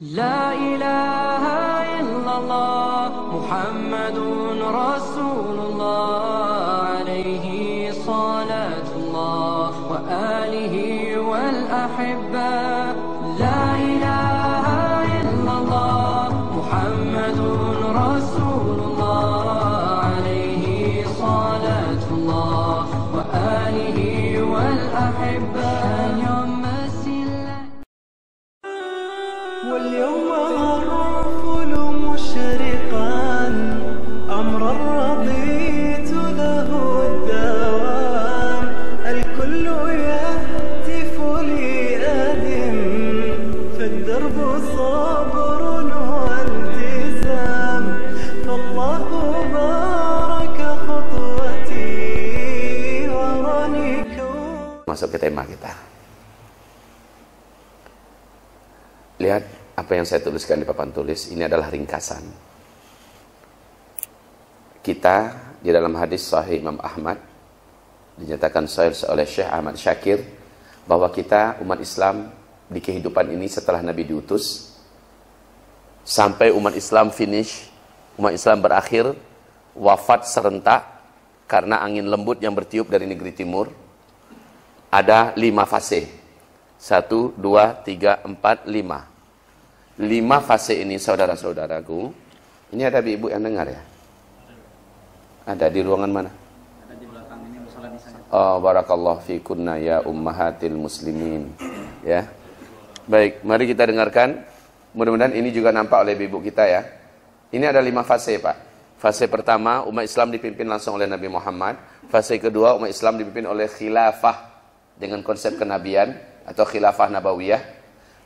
لا إله إلا الله محمد رسول masuk ke tema kita. Lihat apa yang saya tuliskan di papan tulis, ini adalah ringkasan. Kita di dalam hadis sahih Imam Ahmad dinyatakan sahih oleh Syekh Ahmad Syakir bahwa kita umat Islam di kehidupan ini setelah Nabi diutus sampai umat Islam finish, umat Islam berakhir wafat serentak karena angin lembut yang bertiup dari negeri timur ada lima fase. Satu, dua, tiga, empat, lima. Lima fase ini saudara-saudaraku. Ini ada di ibu yang dengar ya? Ada di ruangan mana? Ada di belakang ini musola di sana. Oh, barakallahu fikunna ya ummahatil muslimin. Ya. Baik, mari kita dengarkan. Mudah-mudahan ini juga nampak oleh ibu kita ya. Ini ada lima fase, Pak. Fase pertama, umat Islam dipimpin langsung oleh Nabi Muhammad. Fase kedua, umat Islam dipimpin oleh khilafah dengan konsep kenabian atau khilafah nabawiyah.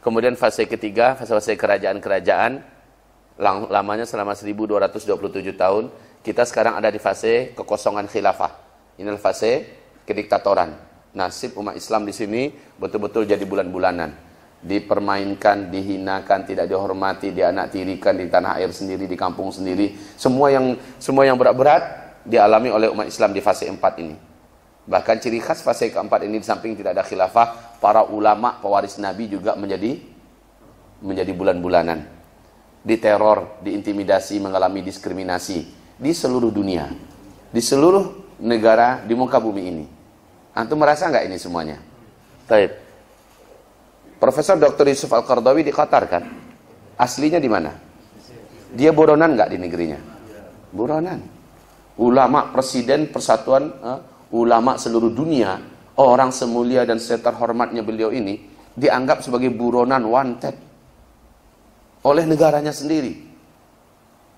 Kemudian fase ketiga, fase-fase kerajaan-kerajaan lamanya selama 1227 tahun. Kita sekarang ada di fase kekosongan khilafah. Ini fase kediktatoran. Nasib umat Islam di sini betul-betul jadi bulan-bulanan. Dipermainkan, dihinakan, tidak dihormati, dianak tirikan di tanah air sendiri, di kampung sendiri. Semua yang semua yang berat-berat dialami oleh umat Islam di fase 4 ini. Bahkan ciri khas fase keempat ini di samping tidak ada khilafah, para ulama pewaris Nabi juga menjadi menjadi bulan-bulanan. di teror di intimidasi mengalami diskriminasi di seluruh dunia. Di seluruh negara di muka bumi ini. Antum merasa nggak ini semuanya? Baik. Profesor Dr. Yusuf Al-Qardawi di Qatar kan? Aslinya di mana? Dia buronan nggak di negerinya? Buronan. Ulama, presiden, persatuan, eh, ulama seluruh dunia, orang semulia dan hormatnya beliau ini dianggap sebagai buronan wanted oleh negaranya sendiri.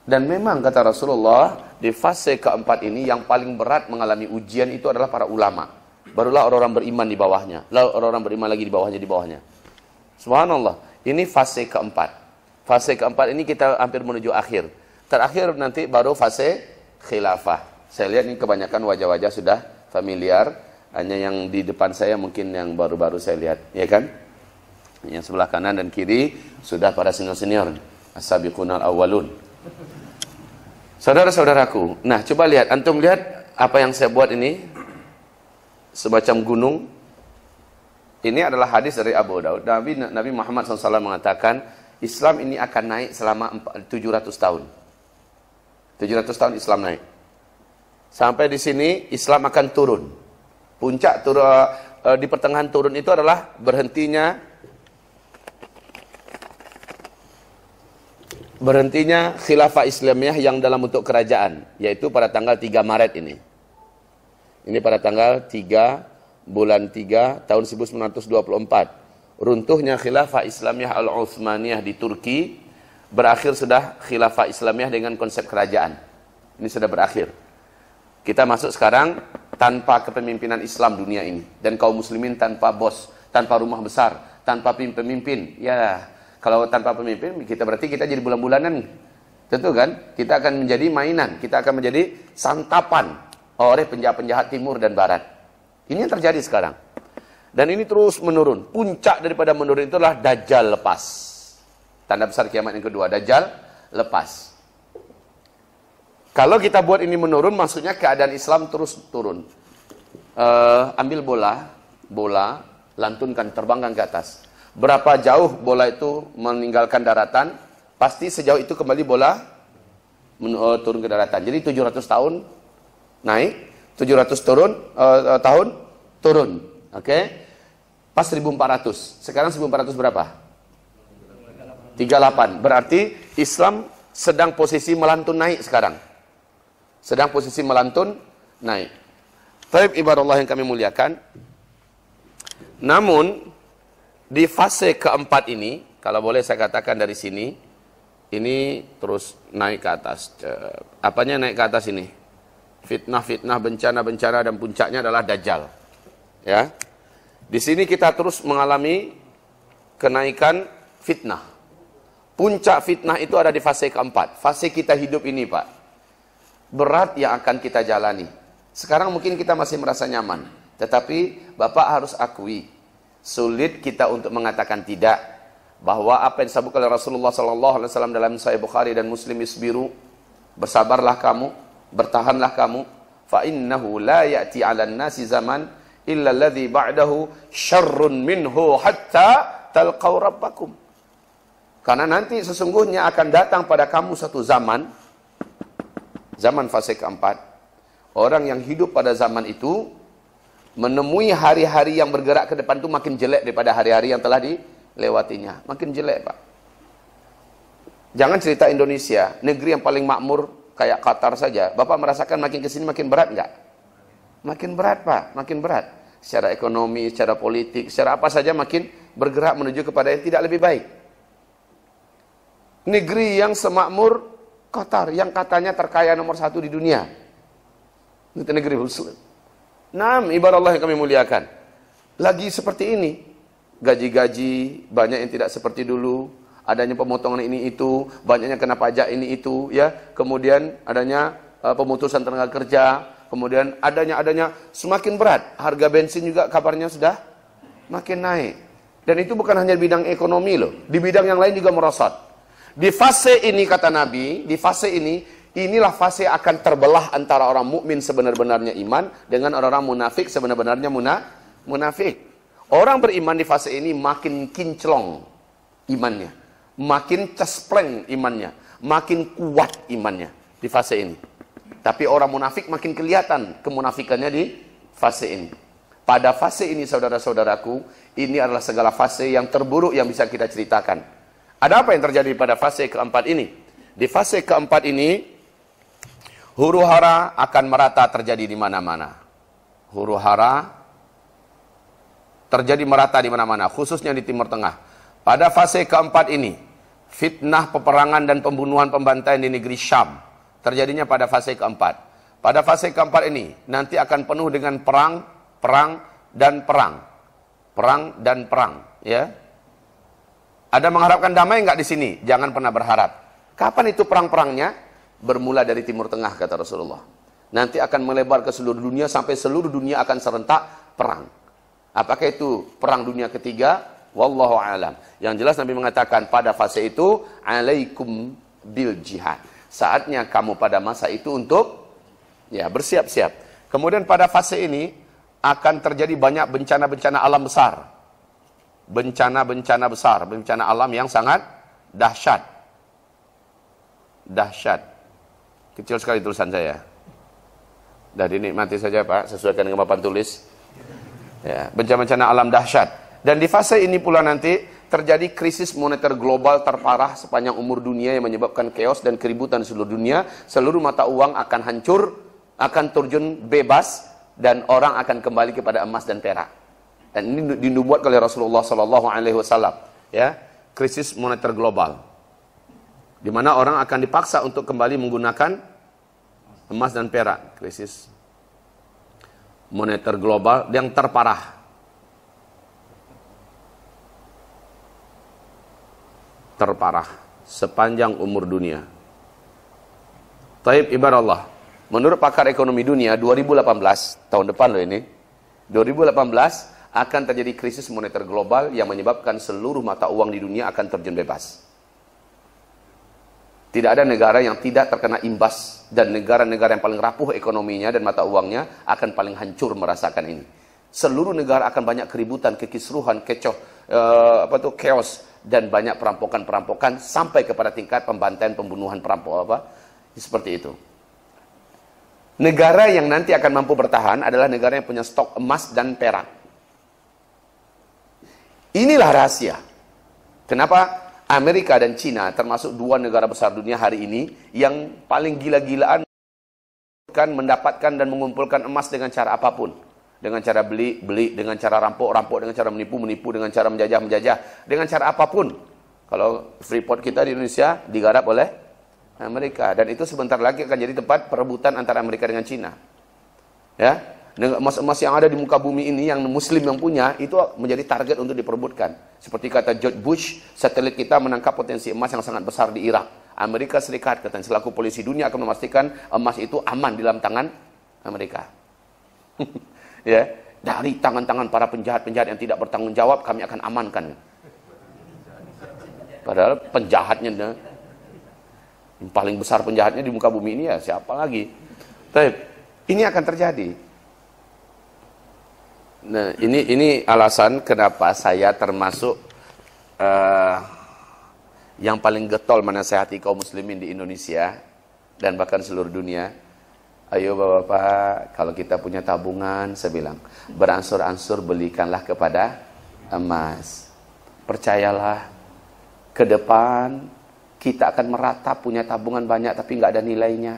Dan memang kata Rasulullah, di fase keempat ini yang paling berat mengalami ujian itu adalah para ulama. Barulah orang-orang beriman di bawahnya. Lalu orang-orang beriman lagi di bawahnya, di bawahnya. Subhanallah, ini fase keempat. Fase keempat ini kita hampir menuju akhir. Terakhir nanti baru fase khilafah. Saya lihat ini kebanyakan wajah-wajah sudah familiar, hanya yang di depan saya mungkin yang baru-baru saya lihat, ya kan? Yang sebelah kanan dan kiri sudah para senior-senior, as kunal awalun Saudara-saudaraku, nah coba lihat, antum lihat apa yang saya buat ini semacam gunung. Ini adalah hadis dari Abu Daud. Nabi Nabi Muhammad SAW mengatakan Islam ini akan naik selama 700 tahun. 700 tahun Islam naik. Sampai di sini Islam akan turun. Puncak turun uh, eh, eh, di pertengahan turun itu adalah berhentinya berhentinya khilafah Islamiyah yang dalam bentuk kerajaan, yaitu pada tanggal 3 Maret ini. Ini pada tanggal 3 bulan 3 tahun 1924. Runtuhnya khilafah Islamiyah al uthmaniyah di Turki berakhir sudah khilafah Islamiyah dengan konsep kerajaan. Ini sudah berakhir. Kita masuk sekarang tanpa kepemimpinan Islam dunia ini dan kaum muslimin tanpa bos, tanpa rumah besar, tanpa pemimpin. Ya, kalau tanpa pemimpin kita berarti kita jadi bulan-bulanan. Tentu kan? Kita akan menjadi mainan, kita akan menjadi santapan oleh penjahat-penjahat timur dan barat. Ini yang terjadi sekarang. Dan ini terus menurun. Puncak daripada menurun itulah Dajjal lepas. Tanda besar kiamat yang kedua, Dajjal lepas. Kalau kita buat ini menurun, maksudnya keadaan Islam terus turun. Uh, ambil bola, bola, lantunkan, terbangkan ke atas. Berapa jauh bola itu meninggalkan daratan, pasti sejauh itu kembali bola uh, turun ke daratan. Jadi 700 tahun naik, 700 turun, uh, uh, tahun turun. Oke? Okay? Pas 1400. Sekarang 1400 berapa? 38. Berarti Islam sedang posisi melantun naik sekarang sedang posisi melantun naik. Taib ibadah Allah yang kami muliakan. Namun di fase keempat ini, kalau boleh saya katakan dari sini, ini terus naik ke atas. Eh, apanya naik ke atas ini? Fitnah-fitnah, bencana-bencana dan puncaknya adalah dajjal. Ya. Di sini kita terus mengalami kenaikan fitnah. Puncak fitnah itu ada di fase keempat. Fase kita hidup ini, Pak berat yang akan kita jalani. Sekarang mungkin kita masih merasa nyaman, tetapi Bapak harus akui sulit kita untuk mengatakan tidak bahwa apa yang disebutkan oleh Rasulullah sallallahu alaihi wasallam dalam Sahih Bukhari dan Muslim isbiru bersabarlah kamu, bertahanlah kamu fa innahu la ya'ti 'ala nasi zaman illa alladhi ba'dahu syarrun minhu hatta talqaw rabbakum. Karena nanti sesungguhnya akan datang pada kamu satu zaman zaman fase keempat, orang yang hidup pada zaman itu menemui hari-hari yang bergerak ke depan itu makin jelek daripada hari-hari yang telah dilewatinya. Makin jelek, Pak. Jangan cerita Indonesia, negeri yang paling makmur kayak Qatar saja. Bapak merasakan makin ke sini makin berat nggak? Makin berat, Pak. Makin berat. Secara ekonomi, secara politik, secara apa saja makin bergerak menuju kepada yang tidak lebih baik. Negeri yang semakmur Qatar yang katanya terkaya nomor satu di dunia. Itu negeri muslim. Nam, ibarat Allah yang kami muliakan. Lagi seperti ini, gaji-gaji banyak yang tidak seperti dulu, adanya pemotongan ini itu, banyaknya kena pajak ini itu, ya. Kemudian adanya uh, pemutusan tenaga kerja, kemudian adanya adanya semakin berat, harga bensin juga kabarnya sudah makin naik. Dan itu bukan hanya bidang ekonomi loh, di bidang yang lain juga merosot. Di fase ini kata Nabi, di fase ini inilah fase akan terbelah antara orang mukmin sebenar-benarnya iman dengan orang-orang munafik sebenar-benarnya muna, munafik. Orang beriman di fase ini makin kinclong imannya, makin cespleng imannya, makin kuat imannya di fase ini. Tapi orang munafik makin kelihatan kemunafikannya di fase ini. Pada fase ini saudara-saudaraku, ini adalah segala fase yang terburuk yang bisa kita ceritakan. Ada apa yang terjadi pada fase keempat ini? Di fase keempat ini, huru hara akan merata terjadi di mana-mana. Huru hara terjadi merata di mana-mana, khususnya di Timur Tengah. Pada fase keempat ini, fitnah, peperangan, dan pembunuhan pembantaian di negeri Syam terjadinya pada fase keempat. Pada fase keempat ini, nanti akan penuh dengan perang, perang, dan perang. Perang dan perang. Ya, ada mengharapkan damai nggak di sini? Jangan pernah berharap. Kapan itu perang-perangnya? Bermula dari Timur Tengah, kata Rasulullah. Nanti akan melebar ke seluruh dunia, sampai seluruh dunia akan serentak perang. Apakah itu perang dunia ketiga? Wallahu alam. Yang jelas Nabi mengatakan pada fase itu, alaikum bil jihad. Saatnya kamu pada masa itu untuk ya bersiap-siap. Kemudian pada fase ini akan terjadi banyak bencana-bencana alam besar bencana-bencana besar, bencana alam yang sangat dahsyat. Dahsyat. Kecil sekali tulisan saya. Dah dinikmati saja Pak, sesuaikan dengan papan tulis. Ya, bencana-bencana alam dahsyat. Dan di fase ini pula nanti terjadi krisis moneter global terparah sepanjang umur dunia yang menyebabkan chaos dan keributan seluruh dunia. Seluruh mata uang akan hancur, akan turjun bebas, dan orang akan kembali kepada emas dan perak. Dan ini dinubuat oleh Rasulullah Sallallahu Alaihi Wasallam. Ya, krisis moneter global, di mana orang akan dipaksa untuk kembali menggunakan emas dan perak. Krisis moneter global yang terparah. Terparah sepanjang umur dunia. Taib ibarat Allah. Menurut pakar ekonomi dunia 2018, tahun depan loh ini, 2018 akan terjadi krisis moneter global yang menyebabkan seluruh mata uang di dunia akan terjun bebas. Tidak ada negara yang tidak terkena imbas dan negara-negara yang paling rapuh ekonominya dan mata uangnya akan paling hancur merasakan ini. Seluruh negara akan banyak keributan, kekisruhan, kecoh, eh, apa tuh chaos dan banyak perampokan-perampokan sampai kepada tingkat pembantaian, pembunuhan, perampok apa seperti itu. Negara yang nanti akan mampu bertahan adalah negara yang punya stok emas dan perak Inilah rahasia. Kenapa Amerika dan Cina termasuk dua negara besar dunia hari ini yang paling gila-gilaan kan mendapatkan dan mengumpulkan emas dengan cara apapun. Dengan cara beli, beli, dengan cara rampok, rampok, dengan cara menipu, menipu, dengan cara menjajah, menjajah, dengan cara apapun. Kalau Freeport kita di Indonesia digarap oleh Amerika dan itu sebentar lagi akan jadi tempat perebutan antara Amerika dengan Cina. Ya, emas-emas yang ada di muka bumi ini yang muslim yang punya itu menjadi target untuk diperbutkan. Seperti kata George Bush, satelit kita menangkap potensi emas yang sangat besar di Irak. Amerika Serikat kata, selaku polisi dunia akan memastikan emas itu aman di dalam tangan Amerika. ya, dari tangan-tangan para penjahat-penjahat yang tidak bertanggung jawab kami akan amankan. Padahal penjahatnya nah, yang paling besar penjahatnya di muka bumi ini ya siapa lagi? Tapi ini akan terjadi. Nah, ini ini alasan kenapa saya termasuk uh, yang paling getol menasehati kaum muslimin di Indonesia dan bahkan seluruh dunia. Ayo Bapak-bapak, kalau kita punya tabungan, saya bilang, beransur-ansur belikanlah kepada emas. Percayalah, ke depan kita akan merata punya tabungan banyak tapi nggak ada nilainya.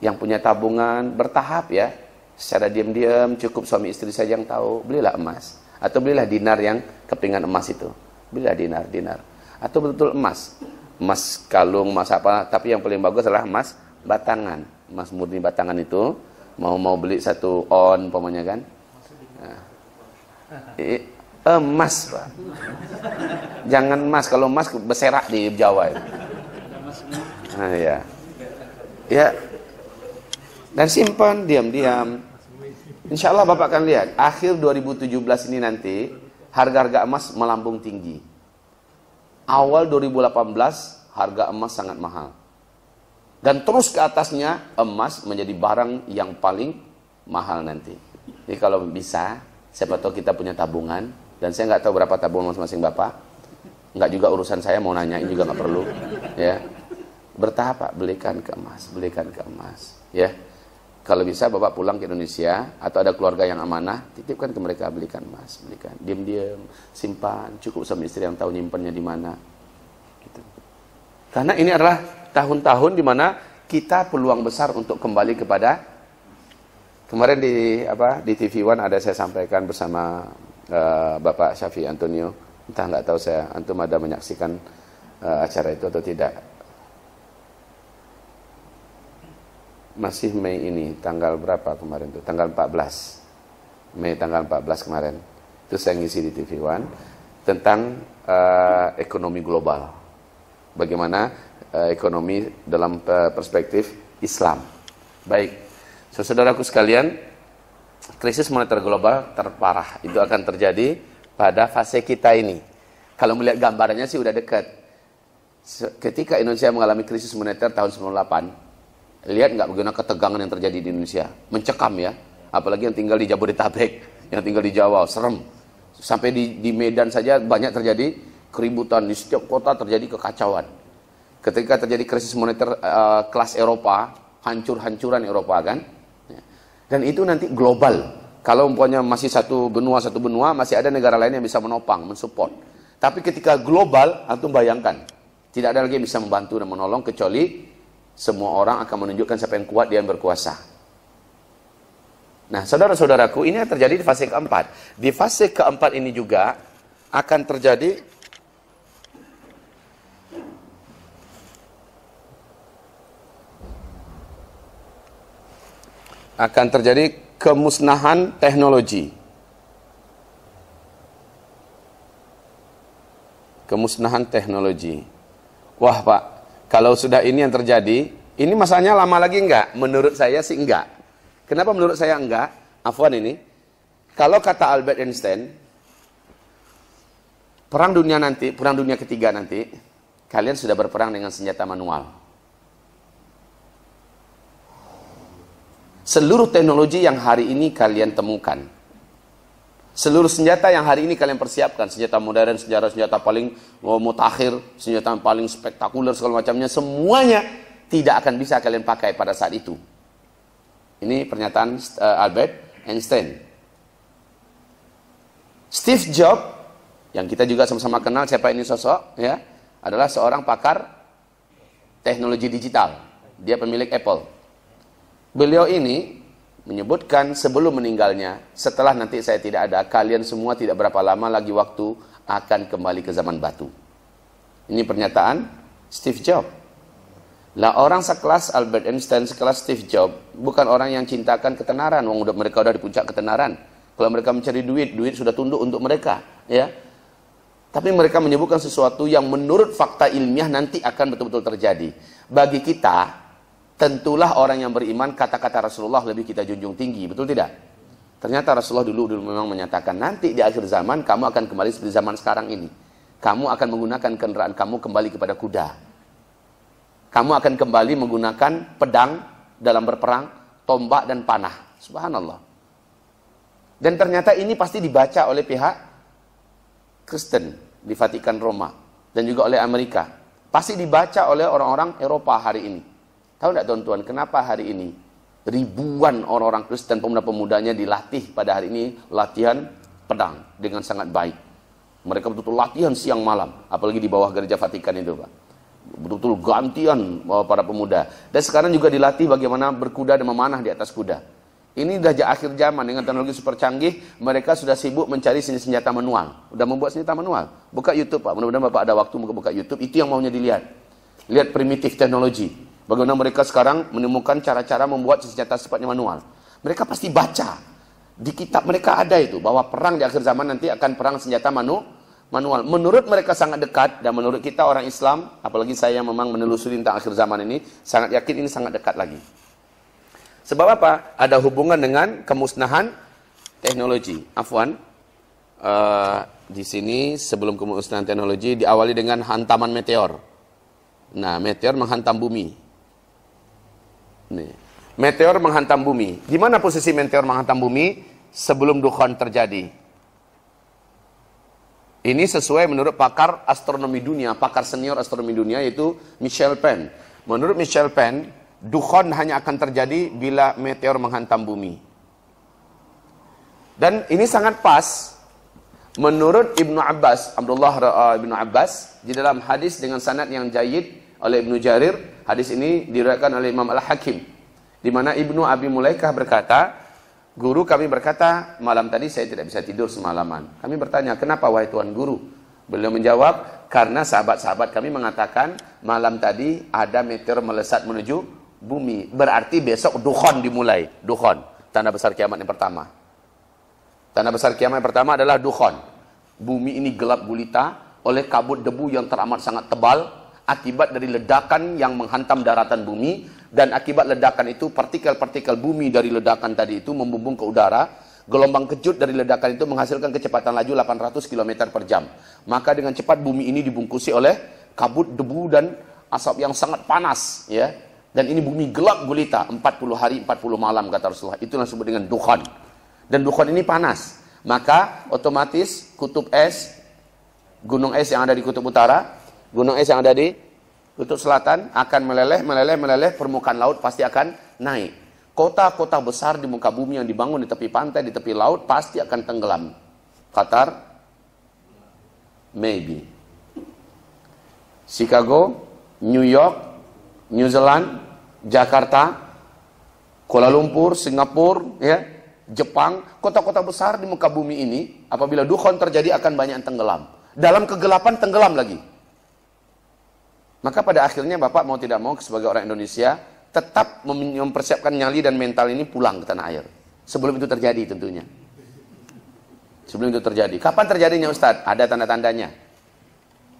Yang punya tabungan bertahap ya, secara diam-diam cukup suami istri saja yang tahu belilah emas atau belilah dinar yang kepingan emas itu belilah dinar dinar atau betul betul emas emas kalung emas apa tapi yang paling bagus adalah emas batangan emas murni batangan itu mau mau beli satu on pokoknya kan nah. emas pak jangan emas kalau emas berserak di Jawa itu. Nah, ya ya dan simpan diam-diam Insya Allah Bapak akan lihat, akhir 2017 ini nanti, harga-harga emas melambung tinggi. Awal 2018, harga emas sangat mahal. Dan terus ke atasnya, emas menjadi barang yang paling mahal nanti. Jadi kalau bisa, siapa tahu kita punya tabungan, dan saya nggak tahu berapa tabungan masing-masing Bapak, nggak juga urusan saya mau nanyain juga nggak perlu ya bertahap pak belikan ke emas belikan ke emas ya kalau bisa Bapak pulang ke Indonesia atau ada keluarga yang amanah, titipkan ke mereka belikan emas, belikan. Diam-diam simpan, cukup sama istri yang tahu nyimpannya di mana. Gitu. Karena ini adalah tahun-tahun di mana kita peluang besar untuk kembali kepada kemarin di apa di TV One ada saya sampaikan bersama uh, Bapak Syafi Antonio. Entah nggak tahu saya antum ada menyaksikan uh, acara itu atau tidak. masih Mei ini tanggal berapa kemarin tuh tanggal 14 Mei tanggal 14 kemarin itu saya ngisi di TV One tentang uh, ekonomi global bagaimana uh, ekonomi dalam eh, perspektif Islam baik so, saudaraku sekalian krisis moneter global terparah itu akan terjadi pada fase kita ini kalau melihat gambarnya sih udah dekat ketika Indonesia mengalami krisis moneter tahun 98 Lihat nggak bagaimana ketegangan yang terjadi di Indonesia. Mencekam ya. Apalagi yang tinggal di Jabodetabek, yang tinggal di Jawa, serem. Sampai di, di Medan saja banyak terjadi keributan. Di setiap kota terjadi kekacauan. Ketika terjadi krisis moneter uh, kelas Eropa, hancur-hancuran Eropa kan. Ya. Dan itu nanti global. Kalau umpamanya masih satu benua, satu benua, masih ada negara lain yang bisa menopang, mensupport. Tapi ketika global, antum ah, bayangkan. Tidak ada lagi yang bisa membantu dan menolong kecuali semua orang akan menunjukkan siapa yang kuat dia yang berkuasa. Nah, saudara-saudaraku, ini yang terjadi di fase keempat. Di fase keempat ini juga akan terjadi akan terjadi kemusnahan teknologi. Kemusnahan teknologi. Wah, Pak, kalau sudah ini yang terjadi, ini masanya lama lagi enggak? Menurut saya sih enggak. Kenapa menurut saya enggak? Afwan ini. Kalau kata Albert Einstein, perang dunia nanti, perang dunia ketiga nanti, kalian sudah berperang dengan senjata manual. Seluruh teknologi yang hari ini kalian temukan, seluruh senjata yang hari ini kalian persiapkan, senjata modern, sejarah senjata paling oh, mutakhir, senjata yang paling spektakuler segala macamnya, semuanya tidak akan bisa kalian pakai pada saat itu. Ini pernyataan uh, Albert Einstein. Steve Jobs yang kita juga sama-sama kenal siapa ini sosok ya, adalah seorang pakar teknologi digital. Dia pemilik Apple. Beliau ini menyebutkan sebelum meninggalnya, setelah nanti saya tidak ada, kalian semua tidak berapa lama lagi waktu akan kembali ke zaman batu. Ini pernyataan Steve Jobs. Lah orang sekelas Albert Einstein, sekelas Steve Jobs, bukan orang yang cintakan ketenaran. Wong udah mereka udah di puncak ketenaran. Kalau mereka mencari duit, duit sudah tunduk untuk mereka, ya. Tapi mereka menyebutkan sesuatu yang menurut fakta ilmiah nanti akan betul-betul terjadi. Bagi kita, tentulah orang yang beriman kata-kata Rasulullah lebih kita junjung tinggi, betul tidak? Ternyata Rasulullah dulu, dulu memang menyatakan nanti di akhir zaman kamu akan kembali seperti zaman sekarang ini. Kamu akan menggunakan kendaraan kamu kembali kepada kuda. Kamu akan kembali menggunakan pedang dalam berperang, tombak dan panah. Subhanallah. Dan ternyata ini pasti dibaca oleh pihak Kristen di Vatikan Roma dan juga oleh Amerika. Pasti dibaca oleh orang-orang Eropa hari ini Tahu tidak tuan-tuan, kenapa hari ini ribuan orang-orang Kristen pemuda-pemudanya dilatih pada hari ini latihan pedang dengan sangat baik. Mereka betul-betul latihan siang malam, apalagi di bawah gereja Vatikan itu, Pak. Betul-betul gantian eh, para pemuda. Dan sekarang juga dilatih bagaimana berkuda dan memanah di atas kuda. Ini sudah akhir zaman dengan teknologi super canggih, mereka sudah sibuk mencari senjata manual. Sudah membuat senjata manual. Buka YouTube Pak, mudah-mudahan Bapak ada waktu buka, buka YouTube, itu yang maunya dilihat. Lihat primitif teknologi Bagaimana mereka sekarang menemukan cara-cara membuat senjata sifatnya manual. Mereka pasti baca. Di kitab mereka ada itu. Bahwa perang di akhir zaman nanti akan perang senjata manu, manual. Menurut mereka sangat dekat. Dan menurut kita orang Islam, apalagi saya yang memang menelusuri tentang akhir zaman ini, sangat yakin ini sangat dekat lagi. Sebab apa? Ada hubungan dengan kemusnahan teknologi. Afwan, uh, di sini sebelum kemusnahan teknologi diawali dengan hantaman meteor. Nah, meteor menghantam bumi. Nih. Meteor menghantam bumi. Gimana posisi meteor menghantam bumi sebelum dukhan terjadi? Ini sesuai menurut pakar astronomi dunia, pakar senior astronomi dunia yaitu Michel Penn. Menurut Michel Penn, dukhan hanya akan terjadi bila meteor menghantam bumi. Dan ini sangat pas menurut Ibnu Abbas, Abdullah eh, Ibnu Abbas di dalam hadis dengan sanad yang jayid oleh Ibnu Jarir. Hadis ini diriwayatkan oleh Imam Al-Hakim. Di mana Ibnu Abi Mulaikah berkata, Guru kami berkata, malam tadi saya tidak bisa tidur semalaman. Kami bertanya, kenapa wahai Tuan Guru? Beliau menjawab, karena sahabat-sahabat kami mengatakan, malam tadi ada meteor melesat menuju bumi. Berarti besok dukhon dimulai. Dukhon, tanda besar kiamat yang pertama. Tanda besar kiamat yang pertama adalah dukhon. Bumi ini gelap gulita oleh kabut debu yang teramat sangat tebal akibat dari ledakan yang menghantam daratan bumi dan akibat ledakan itu partikel-partikel bumi dari ledakan tadi itu membumbung ke udara gelombang kejut dari ledakan itu menghasilkan kecepatan laju 800 km per jam maka dengan cepat bumi ini dibungkusi oleh kabut debu dan asap yang sangat panas ya dan ini bumi gelap gulita 40 hari 40 malam kata Rasulullah itu yang disebut dengan dukhan dan dukhan ini panas maka otomatis kutub es gunung es yang ada di kutub utara Gunung es yang ada di kutub selatan akan meleleh, meleleh, meleleh, permukaan laut pasti akan naik. Kota-kota besar di muka bumi yang dibangun di tepi pantai, di tepi laut pasti akan tenggelam. Qatar, maybe. Chicago, New York, New Zealand, Jakarta, Kuala Lumpur, Singapura, ya, Jepang, kota-kota besar di muka bumi ini apabila dukhon terjadi akan banyak yang tenggelam. Dalam kegelapan tenggelam lagi. Maka pada akhirnya Bapak mau tidak mau sebagai orang Indonesia tetap mempersiapkan nyali dan mental ini pulang ke tanah air. Sebelum itu terjadi tentunya. Sebelum itu terjadi. Kapan terjadinya Ustadz? Ada tanda-tandanya.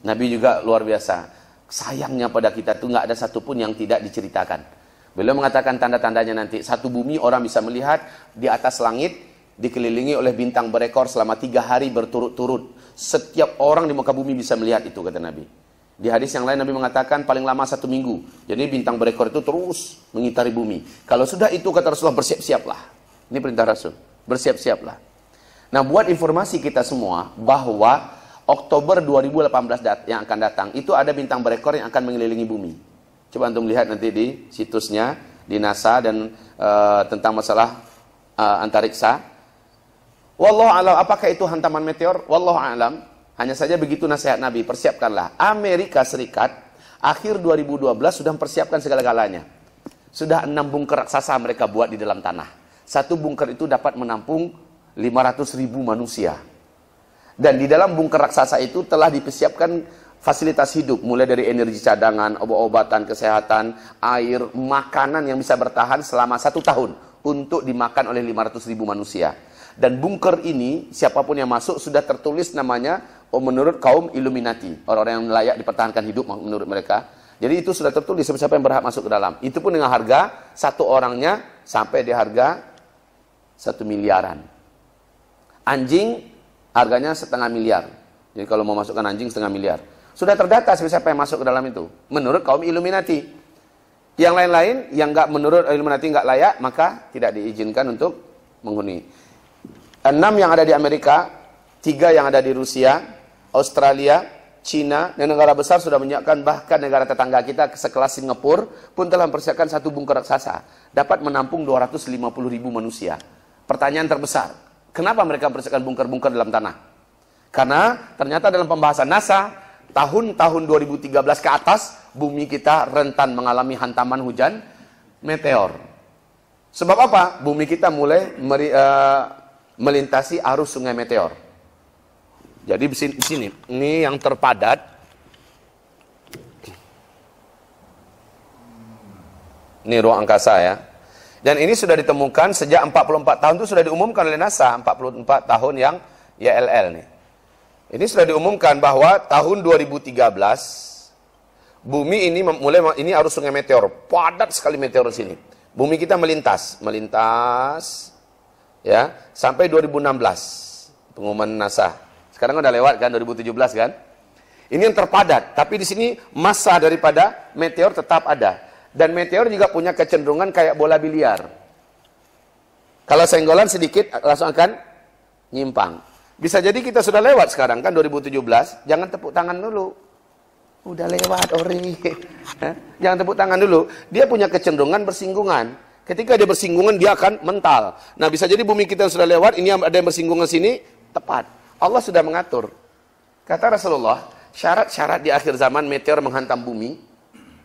Nabi juga luar biasa. Sayangnya pada kita tuh nggak ada satupun yang tidak diceritakan. Beliau mengatakan tanda-tandanya nanti. Satu bumi orang bisa melihat di atas langit dikelilingi oleh bintang berekor selama tiga hari berturut-turut. Setiap orang di muka bumi bisa melihat itu kata Nabi. Di hadis yang lain Nabi mengatakan paling lama satu minggu. Jadi bintang berekor itu terus mengitari bumi. Kalau sudah itu kata Rasulullah bersiap-siaplah. Ini perintah Rasul. Bersiap-siaplah. Nah buat informasi kita semua bahwa Oktober 2018 yang akan datang itu ada bintang berekor yang akan mengelilingi bumi. Coba antum lihat nanti di situsnya di NASA dan e, tentang masalah e, antariksa. Wallahu alam apakah itu hantaman meteor? Wallahu alam. Hanya saja begitu nasihat Nabi, persiapkanlah. Amerika Serikat akhir 2012 sudah mempersiapkan segala-galanya. Sudah enam bungker raksasa mereka buat di dalam tanah. Satu bungker itu dapat menampung 500 ribu manusia. Dan di dalam bungker raksasa itu telah dipersiapkan fasilitas hidup. Mulai dari energi cadangan, obat-obatan, kesehatan, air, makanan yang bisa bertahan selama satu tahun. Untuk dimakan oleh 500 ribu manusia. Dan bungker ini, siapapun yang masuk sudah tertulis namanya oh menurut kaum Illuminati, orang-orang yang layak dipertahankan hidup menurut mereka. Jadi itu sudah tertulis siapa yang berhak masuk ke dalam. Itu pun dengan harga satu orangnya sampai di harga satu miliaran. Anjing harganya setengah miliar. Jadi kalau mau masukkan anjing setengah miliar. Sudah terdata siapa yang masuk ke dalam itu. Menurut kaum Illuminati. Yang lain-lain yang nggak menurut Illuminati nggak layak maka tidak diizinkan untuk menghuni. Enam yang ada di Amerika, tiga yang ada di Rusia, Australia, China, dan negara besar sudah menyiapkan bahkan negara tetangga kita sekelas Singapura pun telah mempersiapkan satu bunker raksasa dapat menampung 250 ribu manusia. Pertanyaan terbesar, kenapa mereka mempersiapkan bunker-bunker dalam tanah? Karena ternyata dalam pembahasan NASA tahun-tahun 2013 ke atas bumi kita rentan mengalami hantaman hujan meteor. Sebab apa? Bumi kita mulai meri, uh, melintasi arus sungai meteor. Jadi di sini, ini yang terpadat. Ini ruang angkasa ya. Dan ini sudah ditemukan sejak 44 tahun itu sudah diumumkan oleh NASA 44 tahun yang YLL nih. Ini sudah diumumkan bahwa tahun 2013 bumi ini mulai ini arus sungai meteor, padat sekali meteor sini. Bumi kita melintas, melintas ya sampai 2016 pengumuman NASA sekarang udah lewat kan 2017 kan? Ini yang terpadat, tapi di sini massa daripada meteor tetap ada. Dan meteor juga punya kecenderungan kayak bola biliar. Kalau senggolan sedikit langsung akan nyimpang. Bisa jadi kita sudah lewat sekarang kan 2017, jangan tepuk tangan dulu. Udah lewat, ori. jangan tepuk tangan dulu. Dia punya kecenderungan bersinggungan. Ketika dia bersinggungan, dia akan mental. Nah, bisa jadi bumi kita sudah lewat, ini ada yang bersinggungan sini, tepat. Allah sudah mengatur. Kata Rasulullah, syarat-syarat di akhir zaman meteor menghantam bumi,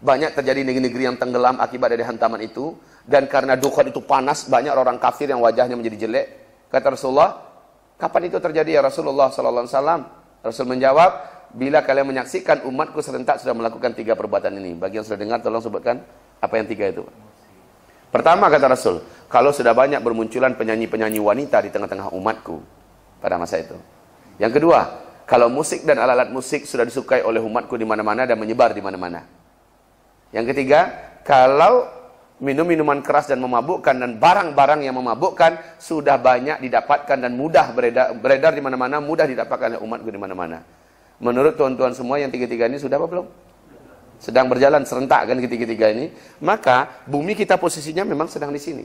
banyak terjadi negeri-negeri yang tenggelam akibat dari hantaman itu, dan karena dukhan itu panas, banyak orang kafir yang wajahnya menjadi jelek. Kata Rasulullah, kapan itu terjadi ya Rasulullah Sallallahu Alaihi Wasallam? Rasul menjawab, bila kalian menyaksikan umatku serentak sudah melakukan tiga perbuatan ini. Bagi yang sudah dengar, tolong sebutkan apa yang tiga itu. Pertama kata Rasul, kalau sudah banyak bermunculan penyanyi-penyanyi wanita di tengah-tengah umatku pada masa itu. Yang kedua, kalau musik dan alat-alat musik sudah disukai oleh umatku di mana-mana dan menyebar di mana-mana. Yang ketiga, kalau minum minuman keras dan memabukkan dan barang-barang yang memabukkan sudah banyak didapatkan dan mudah beredar, beredar di mana-mana, mudah didapatkan oleh umatku di mana-mana. Menurut tuan-tuan semua yang tiga-tiga ini sudah apa belum? Sedang berjalan serentak kan ketiga-tiga ini. Maka bumi kita posisinya memang sedang di sini.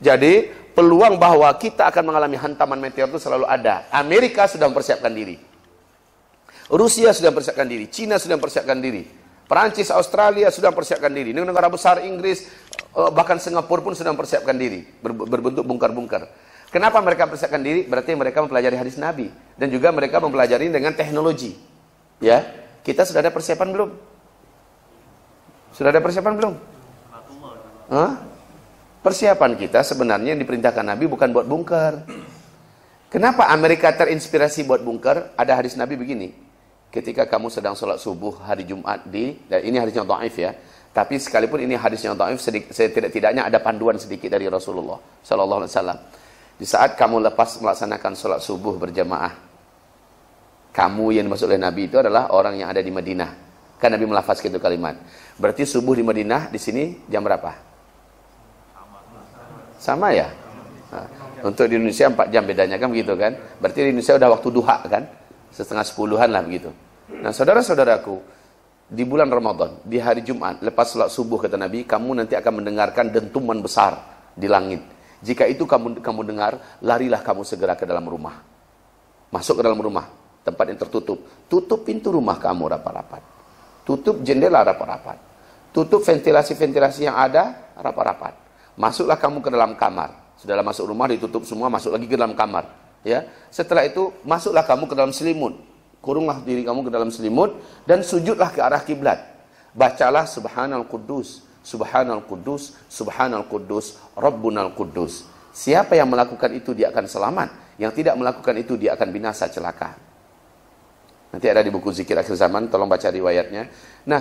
Jadi peluang bahwa kita akan mengalami hantaman meteor itu selalu ada. Amerika sudah mempersiapkan diri. Rusia sudah mempersiapkan diri. Cina sudah mempersiapkan diri. Perancis, Australia sudah mempersiapkan diri. Negara besar Inggris, eh, bahkan Singapura pun sudah mempersiapkan diri. Berbentuk bungkar-bungkar. Kenapa mereka mempersiapkan diri? Berarti mereka mempelajari hadis Nabi. Dan juga mereka mempelajari dengan teknologi. Ya, Kita sudah ada persiapan belum? Sudah ada persiapan belum? Hah? Persiapan kita sebenarnya yang diperintahkan Nabi bukan buat bunker. Kenapa Amerika terinspirasi buat bunker? Ada hadis Nabi begini. Ketika kamu sedang sholat subuh hari Jumat di, dan ini hadisnya ta'if ya. Tapi sekalipun ini hadisnya ta'if, setidak-tidaknya ada panduan sedikit dari Rasulullah Sallallahu Alaihi Wasallam. Di saat kamu lepas melaksanakan sholat subuh berjamaah, kamu yang dimaksud oleh Nabi itu adalah orang yang ada di Madinah. Kan Nabi melafaz itu kalimat. Berarti subuh di Madinah di sini jam berapa? Sama ya? Nah, untuk di Indonesia 4 jam bedanya kan begitu kan? Berarti di Indonesia udah waktu duha kan? Setengah sepuluhan lah begitu. Nah saudara-saudaraku, di bulan Ramadan, di hari Jumat, lepas sholat subuh kata Nabi, kamu nanti akan mendengarkan dentuman besar di langit. Jika itu kamu kamu dengar, larilah kamu segera ke dalam rumah. Masuk ke dalam rumah, tempat yang tertutup. Tutup pintu rumah kamu rapat-rapat. Tutup jendela rapat-rapat. Tutup ventilasi-ventilasi yang ada rapat-rapat Masuklah kamu ke dalam kamar. Sudah masuk rumah ditutup semua, masuk lagi ke dalam kamar. Ya, setelah itu masuklah kamu ke dalam selimut. Kurunglah diri kamu ke dalam selimut dan sujudlah ke arah kiblat. Bacalah Subhanal Kudus, Subhanal Kudus, Subhanal Kudus, Rabbunal Kudus. Siapa yang melakukan itu dia akan selamat. Yang tidak melakukan itu dia akan binasa celaka. Nanti ada di buku zikir akhir zaman, tolong baca riwayatnya. Nah,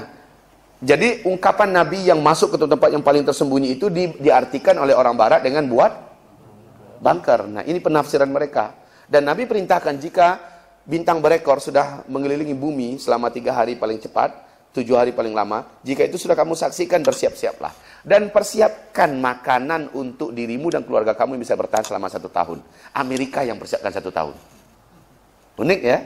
jadi ungkapan Nabi yang masuk ke tempat yang paling tersembunyi itu di, diartikan oleh orang Barat dengan buat bunker. Nah ini penafsiran mereka. Dan Nabi perintahkan jika bintang berekor sudah mengelilingi bumi selama tiga hari paling cepat, tujuh hari paling lama, jika itu sudah kamu saksikan bersiap-siaplah. Dan persiapkan makanan untuk dirimu dan keluarga kamu yang bisa bertahan selama satu tahun. Amerika yang persiapkan satu tahun. Unik ya?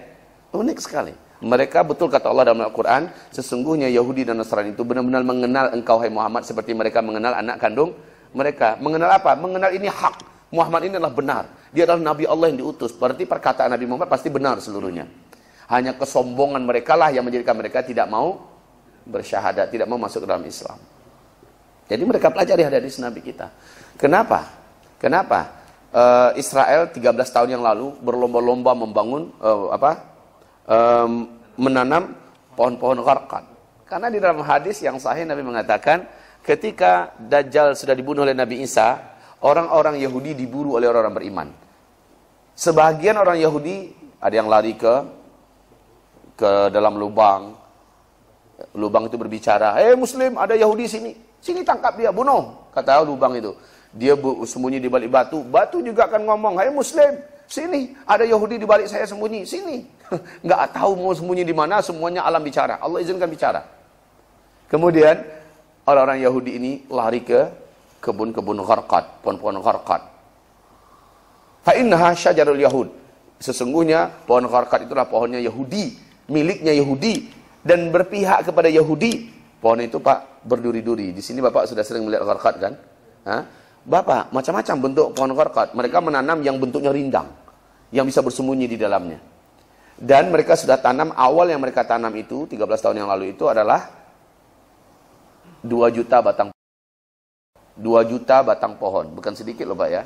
Unik sekali. Mereka betul kata Allah dalam Al-Quran, sesungguhnya Yahudi dan Nasrani itu benar-benar mengenal engkau hai Muhammad seperti mereka mengenal anak kandung mereka. Mengenal apa? Mengenal ini hak. Muhammad ini adalah benar. Dia adalah Nabi Allah yang diutus. Berarti perkataan Nabi Muhammad pasti benar seluruhnya. Hanya kesombongan mereka lah yang menjadikan mereka tidak mau bersyahadat, tidak mau masuk dalam Islam. Jadi mereka pelajari hadis Nabi kita. Kenapa? Kenapa? Uh, Israel 13 tahun yang lalu berlomba-lomba membangun uh, apa um, menanam pohon-pohon karkat Karena di dalam hadis yang sahih Nabi mengatakan ketika Dajjal sudah dibunuh oleh Nabi Isa, orang-orang Yahudi diburu oleh orang-orang beriman. Sebagian orang Yahudi ada yang lari ke ke dalam lubang. Lubang itu berbicara, "Eh muslim, ada Yahudi sini. Sini tangkap dia, bunuh." Kata lubang itu. Dia sembunyi di balik batu. Batu juga akan ngomong, hei muslim, sini. Ada Yahudi di balik saya sembunyi. Sini." nggak tahu mau sembunyi di mana, semuanya alam bicara. Allah izinkan bicara. Kemudian orang-orang Yahudi ini lari ke kebun-kebun gharqat, pohon-pohon gharqat. Fa innaha syajarul yahud. Sesungguhnya pohon gharqat itulah pohonnya Yahudi, miliknya Yahudi dan berpihak kepada Yahudi. Pohon itu Pak berduri-duri. Di sini Bapak sudah sering melihat gharqat kan? Hah? Bapak, macam-macam bentuk pohon gharqat. Mereka menanam yang bentuknya rindang, yang bisa bersembunyi di dalamnya. Dan mereka sudah tanam awal yang mereka tanam itu 13 tahun yang lalu itu adalah 2 juta batang 2 juta batang pohon, bukan sedikit loh Pak ya.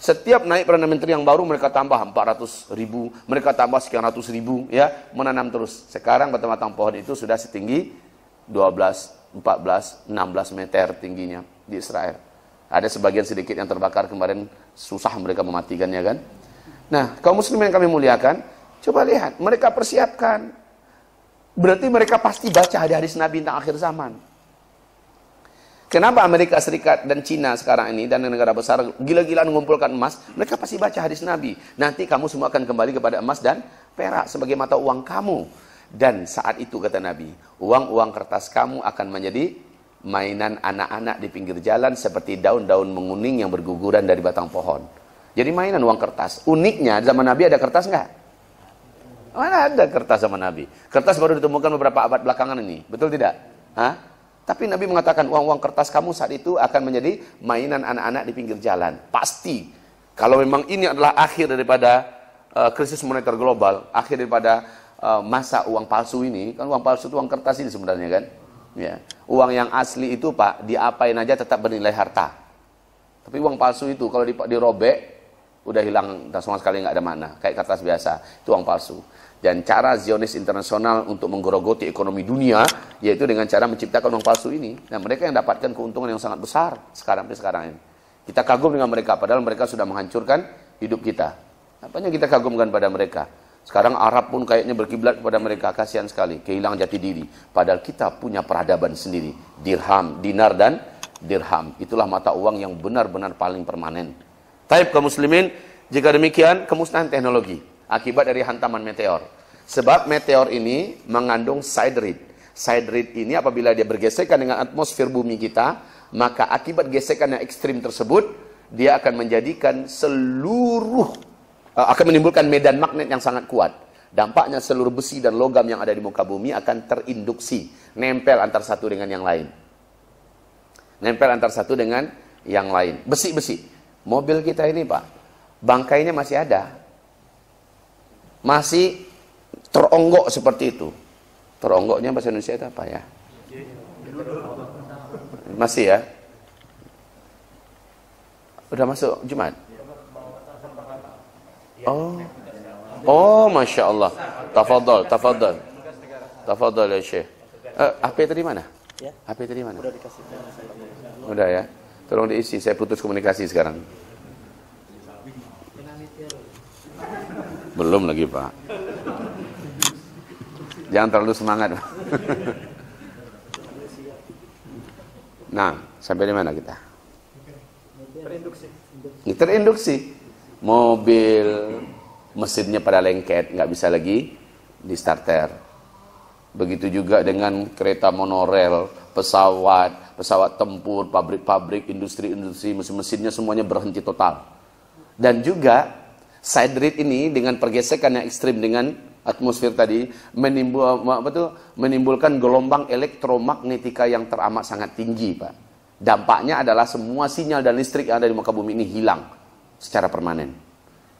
Setiap naik Perdana Menteri yang baru mereka tambah 400 ribu, mereka tambah sekian ratus ribu ya, menanam terus. Sekarang batang-batang pohon itu sudah setinggi 12, 14, 16 meter tingginya di Israel. Ada sebagian sedikit yang terbakar kemarin susah mereka mematikannya kan. Nah, kaum muslim yang kami muliakan, Coba lihat, mereka persiapkan. Berarti mereka pasti baca hadis-hadis Nabi tentang akhir zaman. Kenapa Amerika Serikat dan Cina sekarang ini dan negara besar gila-gilaan mengumpulkan emas? Mereka pasti baca hadis Nabi. Nanti kamu semua akan kembali kepada emas dan perak sebagai mata uang kamu. Dan saat itu kata Nabi, uang-uang kertas kamu akan menjadi mainan anak-anak di pinggir jalan seperti daun-daun menguning yang berguguran dari batang pohon. Jadi mainan uang kertas. Uniknya zaman Nabi ada kertas nggak? Mana ada kertas sama Nabi? Kertas baru ditemukan beberapa abad belakangan ini, betul tidak? Hah? Tapi Nabi mengatakan uang-uang kertas kamu saat itu akan menjadi mainan anak-anak di pinggir jalan. Pasti. Kalau memang ini adalah akhir daripada uh, krisis moneter global, akhir daripada uh, masa uang palsu ini, kan uang palsu itu uang kertas ini sebenarnya kan? Ya. Uang yang asli itu Pak, diapain aja tetap bernilai harta. Tapi uang palsu itu kalau dirobek, udah hilang sama sekali nggak ada makna, kayak kertas biasa, itu uang palsu dan cara Zionis internasional untuk menggerogoti ekonomi dunia yaitu dengan cara menciptakan uang palsu ini. Dan nah, mereka yang dapatkan keuntungan yang sangat besar sekarang ini sekarang ini. Kita kagum dengan mereka padahal mereka sudah menghancurkan hidup kita. Apa yang kita kagumkan pada mereka? Sekarang Arab pun kayaknya berkiblat kepada mereka, kasihan sekali, kehilangan jati diri. Padahal kita punya peradaban sendiri, dirham, dinar dan dirham. Itulah mata uang yang benar-benar paling permanen. Taib kaum muslimin, jika demikian kemusnahan teknologi akibat dari hantaman meteor. Sebab meteor ini mengandung siderit. Siderit ini apabila dia bergesekan dengan atmosfer bumi kita, maka akibat gesekan yang ekstrim tersebut, dia akan menjadikan seluruh, eh, akan menimbulkan medan magnet yang sangat kuat. Dampaknya seluruh besi dan logam yang ada di muka bumi akan terinduksi, nempel antar satu dengan yang lain. Nempel antar satu dengan yang lain. Besi-besi. Mobil kita ini, Pak, bangkainya masih ada, masih teronggok seperti itu. Teronggoknya bahasa Indonesia itu apa ya? Masih ya? Udah masuk Jumat? Oh. Oh, Masya Allah. Tafadol, tafadol. Tafadol ya Syekh. Eh, HP tadi mana? Ya. HP tadi mana? Udah ya? Tolong diisi, saya putus komunikasi sekarang. Belum lagi Pak. Jangan terlalu semangat. nah, sampai di mana kita? Terinduksi. Terinduksi. Mobil mesinnya pada lengket, nggak bisa lagi di starter. Begitu juga dengan kereta monorel, pesawat, pesawat tempur, pabrik-pabrik, industri-industri, mesin-mesinnya semuanya berhenti total. Dan juga side rate ini dengan pergesekan yang ekstrim dengan atmosfer tadi menimbul, apa tuh, menimbulkan gelombang elektromagnetika yang teramat sangat tinggi, Pak. Dampaknya adalah semua sinyal dan listrik yang ada di muka bumi ini hilang secara permanen.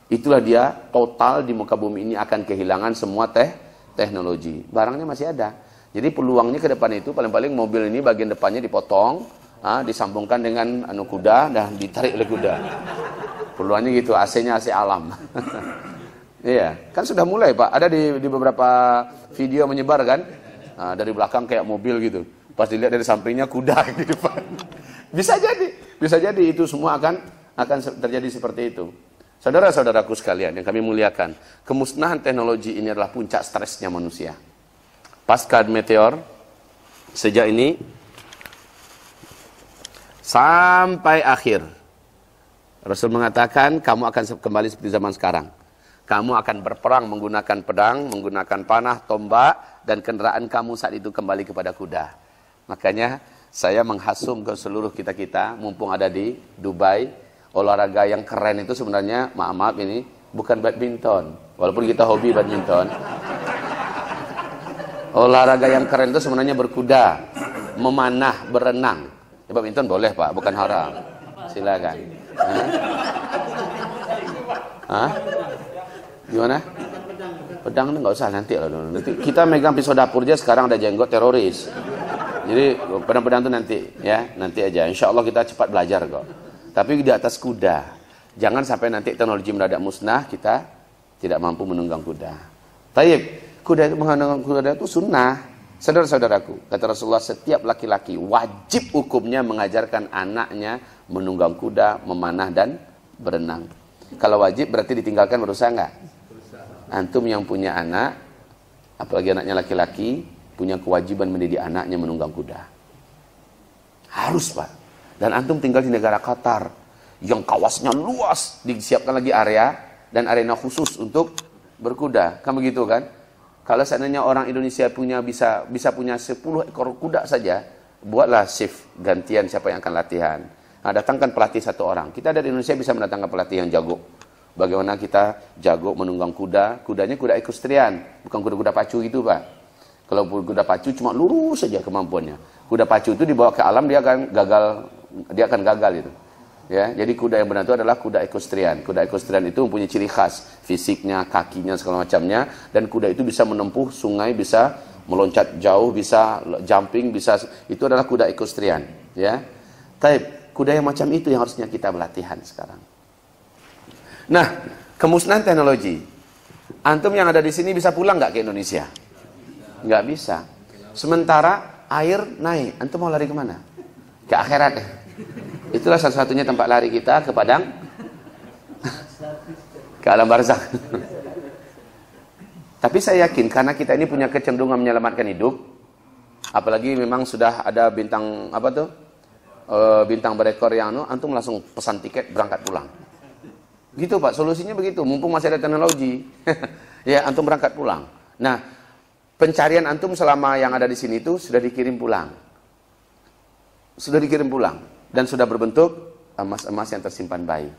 Itulah dia total di muka bumi ini akan kehilangan semua teh teknologi. Barangnya masih ada. Jadi peluangnya ke depan itu paling-paling mobil ini bagian depannya dipotong, ah, disambungkan dengan anu kuda dan ditarik oleh kuda. Puluhannya gitu, AC-nya AC alam. Iya, kan sudah mulai Pak. Ada di, di beberapa video menyebar kan, ah, dari belakang kayak mobil gitu. Pas dilihat dari sampingnya kuda di depan. bisa jadi, bisa jadi itu semua akan akan terjadi seperti itu. Saudara-saudaraku sekalian yang kami muliakan, kemusnahan teknologi ini adalah puncak stresnya manusia. Pasca meteor, sejak ini sampai akhir. Rasul mengatakan kamu akan kembali seperti zaman sekarang. Kamu akan berperang menggunakan pedang, menggunakan panah, tombak, dan kendaraan kamu saat itu kembali kepada kuda. Makanya saya menghasum ke seluruh kita-kita, mumpung ada di Dubai, olahraga yang keren itu sebenarnya, maaf, maaf ini, bukan badminton. Walaupun kita hobi badminton. Olahraga yang keren itu sebenarnya berkuda, memanah, berenang. Ya, badminton boleh Pak, bukan haram. Silakan. Hah? Gimana? Pedang itu nggak usah nanti lah. Nanti kita megang pisau dapur aja sekarang ada jenggot teroris. Jadi pedang-pedang itu nanti ya, nanti aja. Insya Allah kita cepat belajar kok. Tapi di atas kuda. Jangan sampai nanti teknologi mendadak musnah kita tidak mampu menunggang kuda. Taib, kuda itu menunggang kuda itu sunnah. Saudara-saudaraku, kata Rasulullah, setiap laki-laki wajib hukumnya mengajarkan anaknya menunggang kuda, memanah, dan berenang. Kalau wajib berarti ditinggalkan berusaha nggak? Antum yang punya anak, apalagi anaknya laki-laki, punya kewajiban menjadi anaknya menunggang kuda. Harus, Pak. Dan antum tinggal di negara Qatar, yang kawasnya luas, disiapkan lagi area, dan arena khusus untuk berkuda. Kan begitu kan? Kalau seandainya orang Indonesia punya bisa bisa punya 10 ekor kuda saja, buatlah shift gantian siapa yang akan latihan. Nah, datangkan pelatih satu orang. Kita dari Indonesia bisa mendatangkan pelatih yang jago. Bagaimana kita jago menunggang kuda? Kudanya kuda ekustrian, bukan kuda-kuda pacu itu Pak. Kalau kuda pacu cuma lurus saja kemampuannya. Kuda pacu itu dibawa ke alam dia akan gagal, dia akan gagal itu ya jadi kuda yang benar itu adalah kuda equestrian kuda equestrian itu mempunyai ciri khas fisiknya kakinya segala macamnya dan kuda itu bisa menempuh sungai bisa meloncat jauh bisa jumping bisa itu adalah kuda equestrian ya taib kuda yang macam itu yang harusnya kita berlatihan sekarang nah kemusnahan teknologi antum yang ada di sini bisa pulang nggak ke Indonesia nggak bisa sementara air naik antum mau lari kemana ke akhirat ya Itulah salah satunya tempat lari kita ke padang ke alam barzah. Tapi saya yakin karena kita ini punya kecenderungan menyelamatkan hidup, apalagi memang sudah ada bintang apa tuh eh, bintang berekor yang anu, antum langsung pesan tiket berangkat pulang. Gitu pak, solusinya begitu. Mumpung masih ada teknologi, ya antum berangkat pulang. Nah, pencarian antum selama yang ada di sini itu sudah dikirim pulang, sudah dikirim pulang dan sudah berbentuk emas-emas yang tersimpan baik.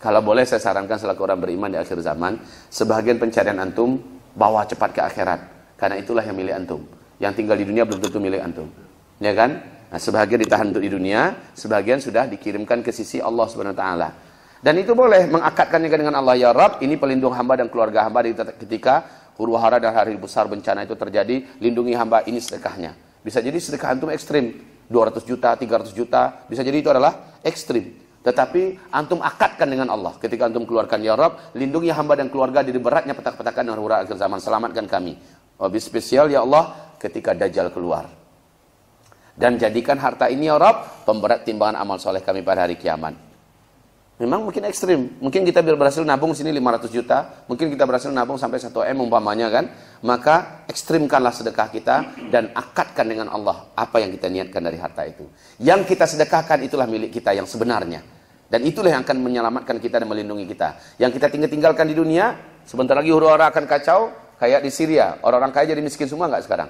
Kalau boleh saya sarankan selaku orang beriman di akhir zaman, sebagian pencarian antum bawa cepat ke akhirat. Karena itulah yang milik antum. Yang tinggal di dunia belum tentu milik antum. Ya kan? Nah, sebagian ditahan untuk di dunia, sebagian sudah dikirimkan ke sisi Allah Subhanahu taala. Dan itu boleh juga dengan Allah ya Rabb, ini pelindung hamba dan keluarga hamba ketika huru-hara dan hari besar bencana itu terjadi, lindungi hamba ini sedekahnya. Bisa jadi sedekah antum ekstrim. 200 juta, 300 juta, bisa jadi itu adalah ekstrim. Tetapi antum akadkan dengan Allah. Ketika antum keluarkan, Ya lindungi hamba dan keluarga dari beratnya petak-petakan dan hura akhir zaman. Selamatkan kami. Lebih spesial, Ya Allah, ketika Dajjal keluar. Dan jadikan harta ini, Ya pemberat timbangan amal soleh kami pada hari kiamat. Memang mungkin ekstrim. Mungkin kita berhasil nabung sini 500 juta, mungkin kita berhasil nabung sampai 1 M umpamanya kan. Maka ekstrimkanlah sedekah kita dan akatkan dengan Allah apa yang kita niatkan dari harta itu. Yang kita sedekahkan itulah milik kita yang sebenarnya. Dan itulah yang akan menyelamatkan kita dan melindungi kita. Yang kita tinggal-tinggalkan di dunia, sebentar lagi huru-hara akan kacau, kayak di Syria. Orang-orang kaya jadi miskin semua nggak sekarang?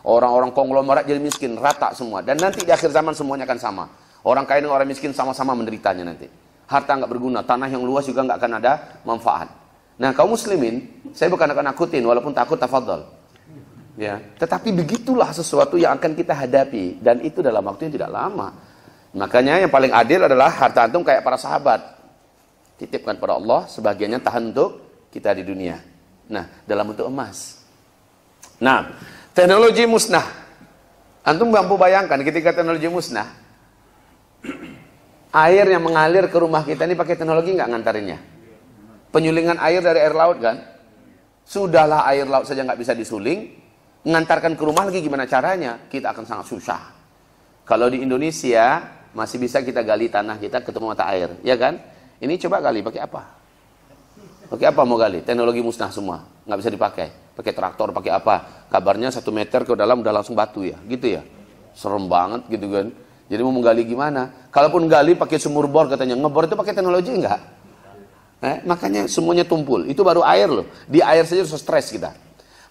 Orang-orang konglomerat jadi miskin, rata semua. Dan nanti di akhir zaman semuanya akan sama. Orang kaya dengan orang miskin sama-sama menderitanya nanti. Harta nggak berguna, tanah yang luas juga nggak akan ada manfaat. Nah, kaum muslimin, saya bukan akan nakutin walaupun takut tafadhol. Ya, tetapi begitulah sesuatu yang akan kita hadapi dan itu dalam waktu yang tidak lama. Makanya yang paling adil adalah harta antum kayak para sahabat. Titipkan pada Allah, sebagiannya tahan untuk kita di dunia. Nah, dalam bentuk emas. Nah, teknologi musnah. Antum mampu bayangkan ketika teknologi musnah, air yang mengalir ke rumah kita ini pakai teknologi nggak ngantarinnya? Penyulingan air dari air laut kan? Sudahlah air laut saja nggak bisa disuling, ngantarkan ke rumah lagi gimana caranya? Kita akan sangat susah. Kalau di Indonesia masih bisa kita gali tanah kita ketemu mata air, ya kan? Ini coba gali pakai apa? Pakai apa mau gali? Teknologi musnah semua, nggak bisa dipakai. Pakai traktor, pakai apa? Kabarnya satu meter ke dalam udah langsung batu ya, gitu ya. Serem banget gitu kan jadi mau menggali gimana? Kalaupun gali pakai sumur bor katanya, ngebor itu pakai teknologi enggak? Eh, makanya semuanya tumpul. Itu baru air loh. Di air saja sudah stres kita.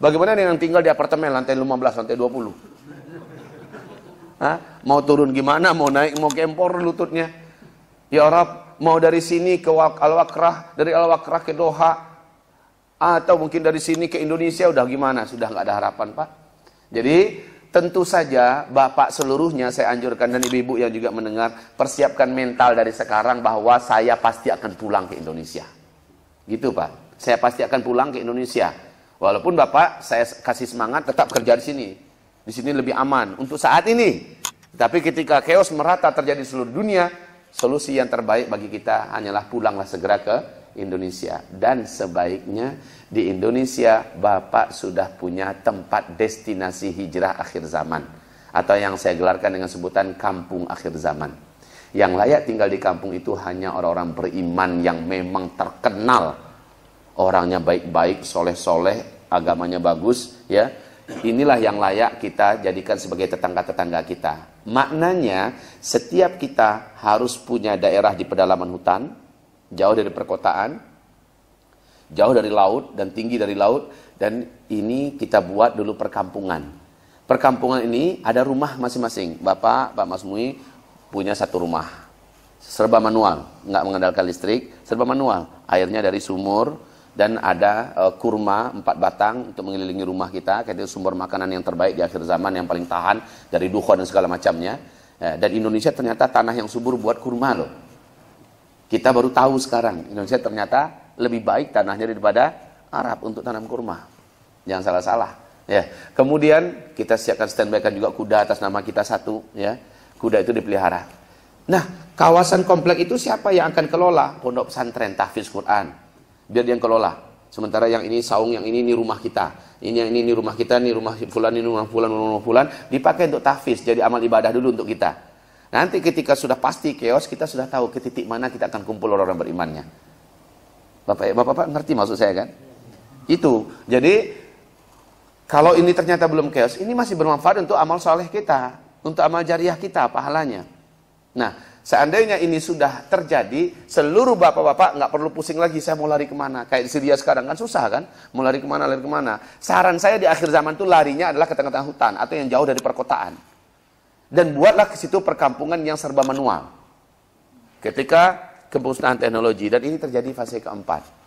Bagaimana yang tinggal di apartemen lantai 15, lantai 20? Hah? Mau turun gimana? Mau naik? Mau kempor lututnya? Ya Arab, mau dari sini ke Al-Wakrah, dari Al-Wakrah ke Doha, atau mungkin dari sini ke Indonesia udah gimana? Sudah nggak ada harapan, Pak. Jadi Tentu saja bapak seluruhnya saya anjurkan dan ibu-ibu yang juga mendengar persiapkan mental dari sekarang bahwa saya pasti akan pulang ke Indonesia. Gitu Pak. Saya pasti akan pulang ke Indonesia. Walaupun Bapak saya kasih semangat tetap kerja di sini. Di sini lebih aman untuk saat ini. Tapi ketika chaos merata terjadi seluruh dunia, solusi yang terbaik bagi kita hanyalah pulanglah segera ke Indonesia dan sebaiknya di Indonesia Bapak sudah punya tempat destinasi hijrah akhir zaman atau yang saya gelarkan dengan sebutan kampung akhir zaman. Yang layak tinggal di kampung itu hanya orang-orang beriman yang memang terkenal orangnya baik-baik, soleh-soleh, agamanya bagus, ya. Inilah yang layak kita jadikan sebagai tetangga-tetangga kita. Maknanya setiap kita harus punya daerah di pedalaman hutan, jauh dari perkotaan, jauh dari laut dan tinggi dari laut dan ini kita buat dulu perkampungan. Perkampungan ini ada rumah masing-masing. Bapak, Pak Mas Mui punya satu rumah. Serba manual, nggak mengandalkan listrik, serba manual. Airnya dari sumur, dan ada e, kurma empat batang untuk mengelilingi rumah kita kayak sumber makanan yang terbaik di akhir zaman yang paling tahan dari dukhon dan segala macamnya e, dan Indonesia ternyata tanah yang subur buat kurma loh kita baru tahu sekarang Indonesia ternyata lebih baik tanahnya daripada Arab untuk tanam kurma. Jangan salah-salah. Ya. Kemudian kita siapkan standby kan juga kuda atas nama kita satu. Ya. Kuda itu dipelihara. Nah, kawasan komplek itu siapa yang akan kelola? Pondok pesantren tahfiz Quran. Biar dia yang kelola. Sementara yang ini saung, yang ini ini rumah kita. Ini yang ini ini rumah kita, ini rumah fulan, ini rumah fulan, rumah fulan. Dipakai untuk tahfiz, jadi amal ibadah dulu untuk kita. Nanti ketika sudah pasti chaos, kita sudah tahu ke titik mana kita akan kumpul orang-orang berimannya. Bapak, eh, bapak, bapak ngerti maksud saya kan? Itu. Jadi kalau ini ternyata belum chaos, ini masih bermanfaat untuk amal soleh kita, untuk amal jariah kita, pahalanya. Nah, seandainya ini sudah terjadi, seluruh bapak-bapak nggak perlu pusing lagi, saya mau lari kemana? Kayak di Syria sekarang kan susah kan? Mau lari kemana, lari kemana? Saran saya di akhir zaman itu larinya adalah ke tengah-tengah hutan atau yang jauh dari perkotaan dan buatlah ke situ perkampungan yang serba manual. Ketika kemusnahan teknologi dan ini terjadi fase keempat.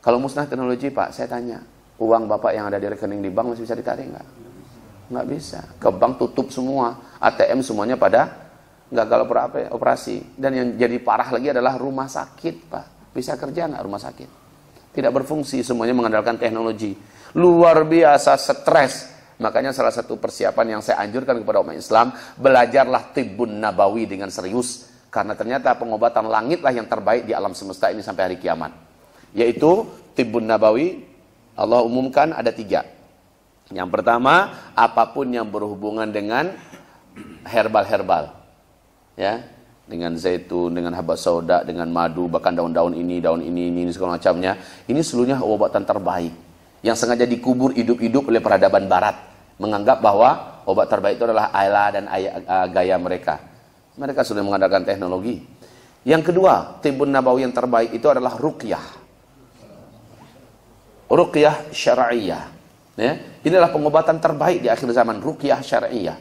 Kalau musnah teknologi Pak, saya tanya, uang Bapak yang ada di rekening di bank masih bisa ditarik nggak? Nggak bisa. Ke bank tutup semua, ATM semuanya pada gagal ya, operasi. Dan yang jadi parah lagi adalah rumah sakit Pak. Bisa kerja nggak rumah sakit? Tidak berfungsi, semuanya mengandalkan teknologi. Luar biasa stres Makanya salah satu persiapan yang saya anjurkan kepada umat Islam, belajarlah tibun nabawi dengan serius. Karena ternyata pengobatan langitlah yang terbaik di alam semesta ini sampai hari kiamat. Yaitu tibun nabawi, Allah umumkan ada tiga. Yang pertama, apapun yang berhubungan dengan herbal-herbal. Ya, dengan zaitun, dengan haba soda dengan madu, bahkan daun-daun ini, daun ini, ini, ini segala macamnya. Ini seluruhnya obatan terbaik yang sengaja dikubur hidup-hidup oleh peradaban barat menganggap bahwa obat terbaik itu adalah ala dan gaya mereka. Mereka sudah mengadakan teknologi. Yang kedua, tibun nabawi yang terbaik itu adalah ruqyah. Ruqyah syariah Ya, inilah pengobatan terbaik di akhir zaman, ruqyah syariah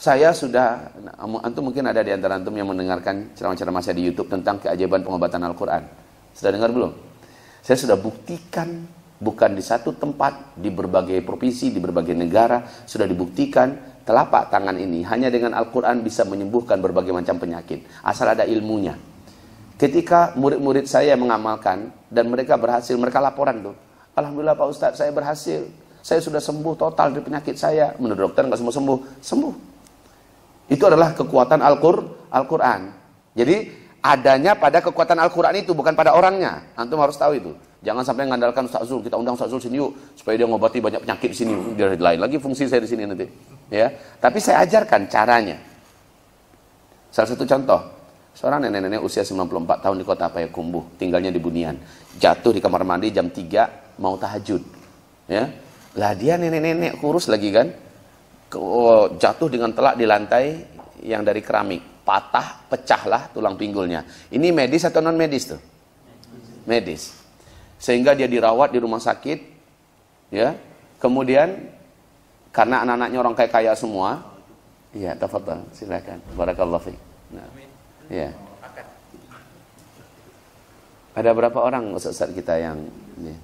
Saya sudah antum mungkin ada di antara antum yang mendengarkan ceramah-ceramah saya di YouTube tentang keajaiban pengobatan Al-Qur'an. Sudah dengar belum? Saya sudah buktikan bukan di satu tempat, di berbagai provinsi, di berbagai negara, sudah dibuktikan telapak tangan ini hanya dengan Al-Quran bisa menyembuhkan berbagai macam penyakit, asal ada ilmunya. Ketika murid-murid saya mengamalkan dan mereka berhasil, mereka laporan tuh, Alhamdulillah Pak Ustadz saya berhasil, saya sudah sembuh total dari penyakit saya, menurut dokter nggak semua sembuh, sembuh. Itu adalah kekuatan Al-Quran. Jadi adanya pada kekuatan Al-Quran itu, bukan pada orangnya. Antum harus tahu itu. Jangan sampai ngandalkan Ustaz Zul, kita undang Ustaz Zul sini yuk supaya dia ngobati banyak penyakit di sini. Biar lain lagi fungsi saya di sini nanti. Ya. Tapi saya ajarkan caranya. Salah satu contoh, seorang nenek-nenek usia 94 tahun di kota Payakumbuh, tinggalnya di Bunian. Jatuh di kamar mandi jam 3 mau tahajud. Ya. Lah dia nenek-nenek kurus lagi kan. Oh, jatuh dengan telak di lantai yang dari keramik. Patah, pecahlah tulang pinggulnya. Ini medis atau non medis tuh? Medis sehingga dia dirawat di rumah sakit ya kemudian karena anak-anaknya orang kaya kaya semua iya tafadhal silakan barakallahu fiik nah ya ada berapa orang ustaz kita yang ya.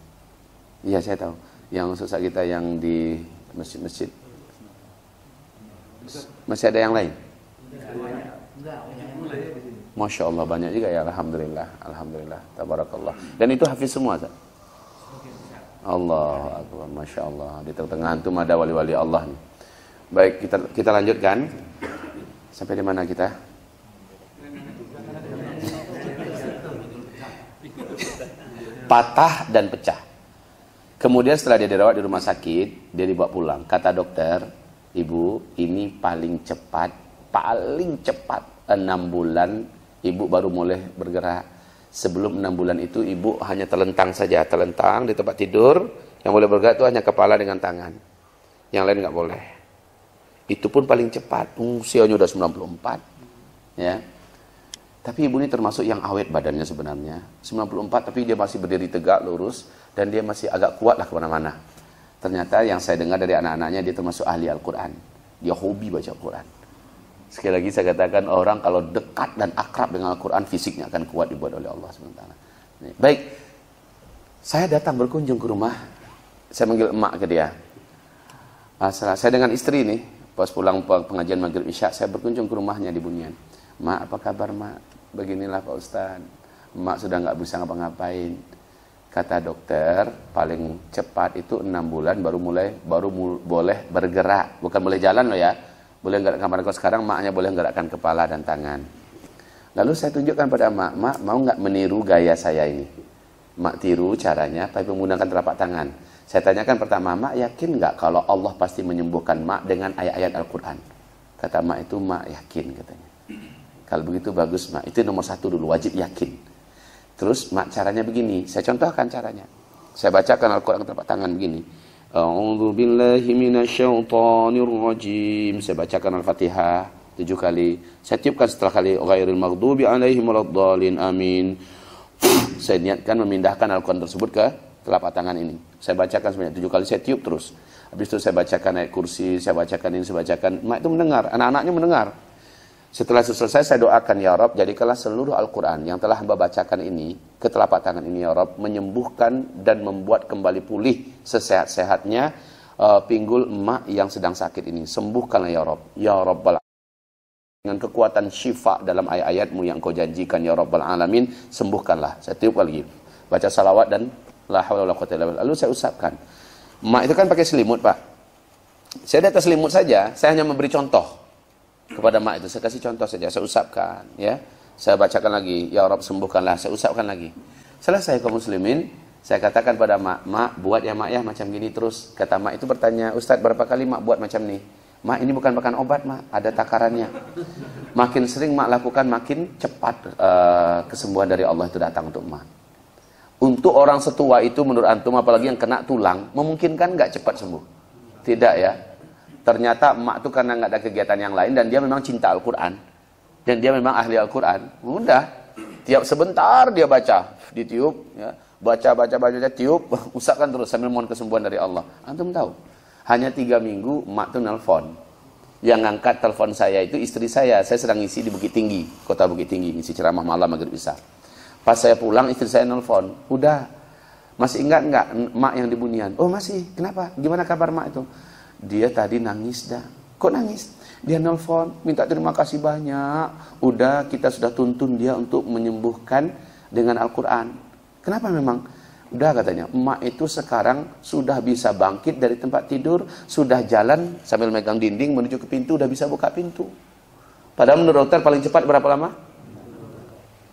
Iya saya tahu. Yang ustaz kita yang di masjid-masjid. Masih ada yang lain? Enggak. Masya Allah banyak juga ya Alhamdulillah Alhamdulillah Tabarakallah Dan itu hafiz semua Zat? Allah Akbar Masya Allah Di tengah-tengah itu ada wali-wali Allah nih. Baik kita kita lanjutkan Sampai di mana kita? Patah dan pecah Kemudian setelah dia dirawat di rumah sakit Dia dibawa pulang Kata dokter Ibu ini paling cepat Paling cepat 6 bulan ibu baru mulai bergerak. Sebelum enam bulan itu ibu hanya terlentang saja, terlentang di tempat tidur. Yang boleh bergerak itu hanya kepala dengan tangan. Yang lain nggak boleh. Itu pun paling cepat, usianya udah 94. Ya. Tapi ibu ini termasuk yang awet badannya sebenarnya. 94 tapi dia masih berdiri tegak, lurus. Dan dia masih agak kuat lah kemana-mana. Ternyata yang saya dengar dari anak-anaknya dia termasuk ahli Al-Quran. Dia hobi baca Al-Quran Sekali lagi saya katakan orang kalau dekat dan akrab dengan Al-Quran fisiknya akan kuat dibuat oleh Allah sementara Baik, saya datang berkunjung ke rumah. Saya manggil emak ke dia. Ah, saya dengan istri ini pas pulang pengajian Maghrib Isya, saya berkunjung ke rumahnya di Bunian. Mak, apa kabar mak? Beginilah Pak Ustaz. Mak sudah nggak bisa ngapa-ngapain. Kata dokter, paling cepat itu enam bulan baru mulai baru mul boleh bergerak, bukan boleh jalan loh ya boleh gerakkan kamar kau sekarang maknya boleh gerakkan kepala dan tangan lalu saya tunjukkan pada mak mak mau nggak meniru gaya saya ini mak tiru caranya tapi menggunakan telapak tangan saya tanyakan pertama mak yakin nggak kalau Allah pasti menyembuhkan mak dengan ayat-ayat Al-Quran kata mak itu mak yakin katanya kalau begitu bagus mak itu nomor satu dulu wajib yakin terus mak caranya begini saya contohkan caranya saya bacakan Al-Quran telapak tangan begini A'udzu billahi minasyaitonir rajim. Saya bacakan Al-Fatihah tujuh kali. Saya tiupkan setelah kali ghairil maghdubi alaihim waladdallin. Amin. saya niatkan memindahkan Al-Qur'an tersebut ke telapak tangan ini. Saya bacakan sebanyak tujuh kali, saya tiup terus. Habis itu saya bacakan ayat kursi, saya bacakan ini, saya bacakan. Mak itu mendengar, anak-anaknya mendengar. Setelah selesai saya doakan ya Rob, jadikanlah seluruh Al-Quran yang telah hamba bacakan ini, ke telapak tangan ini ya Rob, menyembuhkan dan membuat kembali pulih sesehat-sehatnya uh, pinggul emak yang sedang sakit ini. Sembuhkanlah ya Rob, ya Rabbal dengan kekuatan syifa dalam ayat-ayatmu yang kau janjikan ya Rabbal Alamin, sembuhkanlah. Saya tiup lagi, baca salawat dan la haula Lalu saya usapkan. Emak itu kan pakai selimut, Pak. Saya di atas selimut saja, saya hanya memberi contoh kepada mak itu. Saya kasih contoh saja, saya usapkan, ya. Saya bacakan lagi, ya Rob sembuhkanlah, saya usapkan lagi. Selesai kaum muslimin, saya katakan pada mak, mak buat ya mak ya macam gini terus. Kata mak itu bertanya, Ustaz berapa kali mak buat macam ni? Mak ini bukan makan obat mak, ada takarannya. Makin sering mak lakukan, makin cepat uh, kesembuhan dari Allah itu datang untuk mak. Untuk orang setua itu menurut antum apalagi yang kena tulang, memungkinkan nggak cepat sembuh? Tidak ya. Ternyata emak tuh karena nggak ada kegiatan yang lain dan dia memang cinta Al-Quran. Dan dia memang ahli Al-Quran. Udah, tiap sebentar dia baca, ditiup, ya. baca, baca, baca, baca, tiup, usahakan terus sambil mohon kesembuhan dari Allah. Antum tahu, hanya tiga minggu emak tuh nelfon. Yang ngangkat telepon saya itu istri saya, saya sedang isi di Bukit Tinggi, kota Bukit Tinggi, isi ceramah malam maghrib bisa. Pas saya pulang istri saya nelfon, udah masih ingat nggak mak yang di Bunian? Oh masih, kenapa? Gimana kabar mak itu? dia tadi nangis dah. Kok nangis? Dia nelfon, minta terima kasih banyak. Udah kita sudah tuntun dia untuk menyembuhkan dengan Al-Quran. Kenapa memang? Udah katanya, emak itu sekarang sudah bisa bangkit dari tempat tidur, sudah jalan sambil megang dinding menuju ke pintu, udah bisa buka pintu. Padahal menurut dokter paling cepat berapa lama?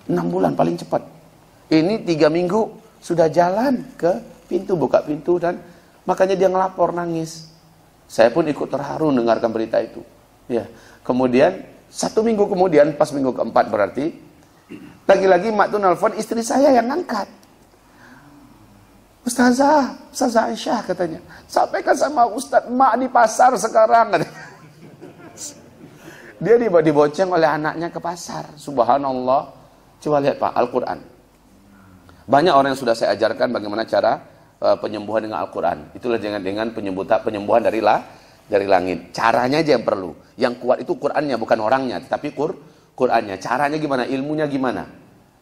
6 bulan paling cepat. Ini tiga minggu sudah jalan ke pintu, buka pintu dan makanya dia ngelapor nangis. Saya pun ikut terharu mendengarkan berita itu. Ya. Kemudian satu minggu kemudian pas minggu keempat berarti lagi-lagi mak tu nelfon istri saya yang angkat. Ustazah, Ustazah Aisyah katanya. Sampaikan sama Ustaz mak di pasar sekarang. Katanya. Dia tiba diboceng oleh anaknya ke pasar. Subhanallah. Coba lihat Pak, Al-Quran. Banyak orang yang sudah saya ajarkan bagaimana cara Eh, penyembuhan dengan Al-Quran. Itulah dengan-dengan penyembuhan, penyembuhan dari lah, dari langit. Caranya aja yang perlu. Yang kuat itu Qurannya, bukan orangnya. Tetapi Qur, Qurannya. Caranya gimana, ilmunya gimana.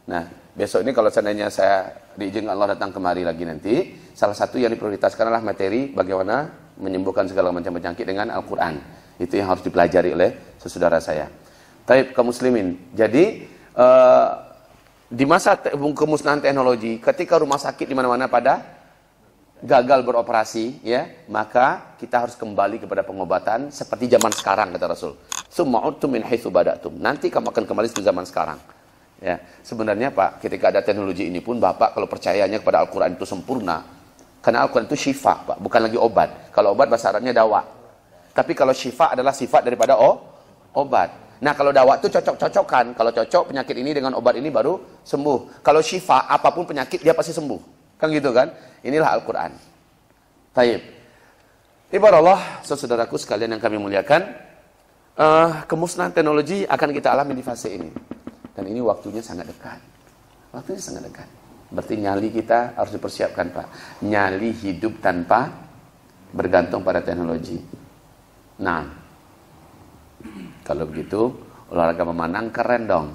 Nah, besok ini kalau seandainya saya diizinkan Allah datang kemari lagi nanti, salah satu yang diprioritaskan adalah materi bagaimana menyembuhkan segala macam penyakit dengan Al-Quran. Itu yang harus dipelajari oleh saudara saya. Taib kaum muslimin. Jadi uh, di masa kemusnahan teknologi, ketika rumah sakit di mana-mana pada gagal beroperasi ya maka kita harus kembali kepada pengobatan seperti zaman sekarang kata Rasul sumautum min nanti kamu akan kembali ke zaman sekarang ya sebenarnya Pak ketika ada teknologi ini pun Bapak kalau percayanya kepada Al-Qur'an itu sempurna karena Al-Qur'an itu syifa Pak bukan lagi obat kalau obat bahasa Arabnya dawa tapi kalau syifa adalah sifat daripada oh obat nah kalau dawa itu cocok-cocokan kalau cocok penyakit ini dengan obat ini baru sembuh kalau syifa apapun penyakit dia pasti sembuh Kan gitu kan? Inilah Al-Quran. Taib. Allah, saudaraku sekalian yang kami muliakan, uh, kemusnahan teknologi akan kita alami di fase ini. Dan ini waktunya sangat dekat. Waktunya sangat dekat. Berarti nyali kita harus dipersiapkan, Pak. Nyali hidup tanpa bergantung pada teknologi. Nah, kalau begitu, olahraga memanah keren dong.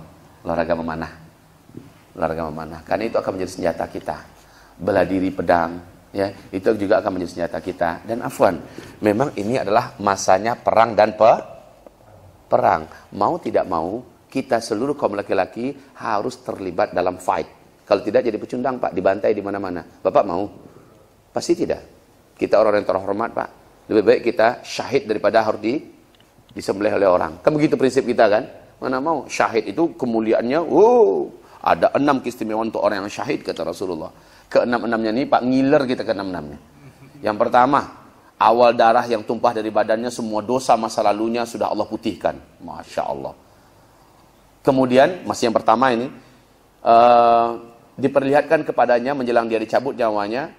Olahraga memanah. Olahraga memanah. Karena itu akan menjadi senjata kita bela diri pedang, ya itu juga akan menjadi senjata kita. Dan Afwan, memang ini adalah masanya perang dan pe perang. Mau tidak mau, kita seluruh kaum laki-laki harus terlibat dalam fight. Kalau tidak jadi pecundang pak, dibantai di mana-mana. Bapak mau? Pasti tidak. Kita orang yang terhormat pak. Lebih baik kita syahid daripada harus di, disembelih oleh orang. Kan begitu prinsip kita kan? Mana mau syahid itu kemuliaannya, wow, uh, ada enam keistimewaan untuk orang yang syahid kata Rasulullah keenam-enamnya ini Pak ngiler kita keenam-enamnya. Yang pertama, awal darah yang tumpah dari badannya semua dosa masa lalunya sudah Allah putihkan. Masya Allah. Kemudian, masih yang pertama ini, uh, diperlihatkan kepadanya menjelang dia dicabut nyawanya,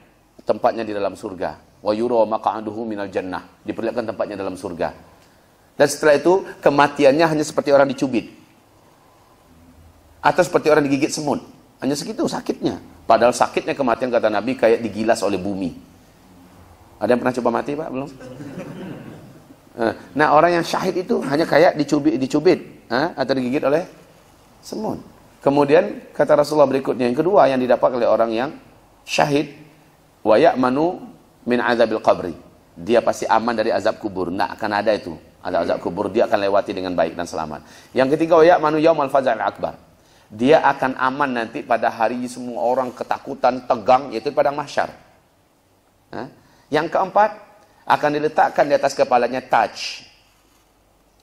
tempatnya di dalam surga. Wa yuro min minal jannah. Diperlihatkan tempatnya dalam surga. Dan setelah itu, kematiannya hanya seperti orang dicubit. Atau seperti orang digigit semut. Hanya segitu sakitnya. Padahal sakitnya kematian kata Nabi kayak digilas oleh bumi. Ada yang pernah coba mati Pak? Belum? Eh, nah orang yang syahid itu hanya kayak dicubit, dicubit eh, atau digigit oleh semut. Kemudian kata Rasulullah berikutnya yang kedua yang didapat oleh orang yang syahid wayak manu min azabil qabri. Dia pasti aman dari azab kubur. nak akan ada itu. Ada azab kubur dia akan lewati dengan baik dan selamat. Yang ketiga wayak manu yaumal faza'il akbar dia akan aman nanti pada hari semua orang ketakutan, tegang, yaitu pada mahsyar. yang keempat, akan diletakkan di atas kepalanya taj,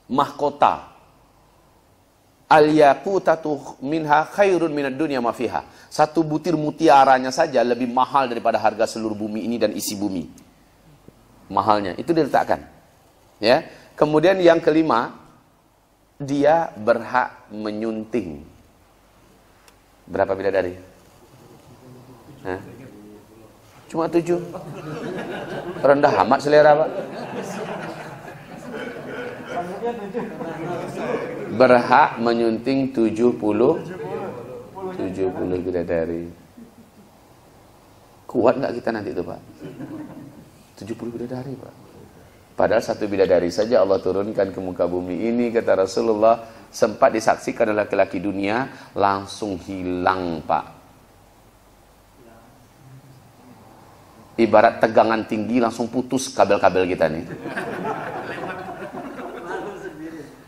mahkota. al yaqutatu minha khairun minad dunya mafiha. Satu butir mutiaranya saja lebih mahal daripada harga seluruh bumi ini dan isi bumi. Mahalnya, itu diletakkan. Ya. Kemudian yang kelima, dia berhak menyunting Berapa bidadari? Hah? Cuma tujuh. Rendah amat selera, Pak. Berhak menyunting tujuh puluh, tujuh puluh bidadari. Kuat nggak kita nanti itu, Pak? tujuh puluh bidadari, Pak. Padahal satu bidadari saja Allah turunkan ke muka bumi ini kata Rasulullah sempat disaksikan oleh laki-laki dunia langsung hilang pak ibarat tegangan tinggi langsung putus kabel-kabel kita nih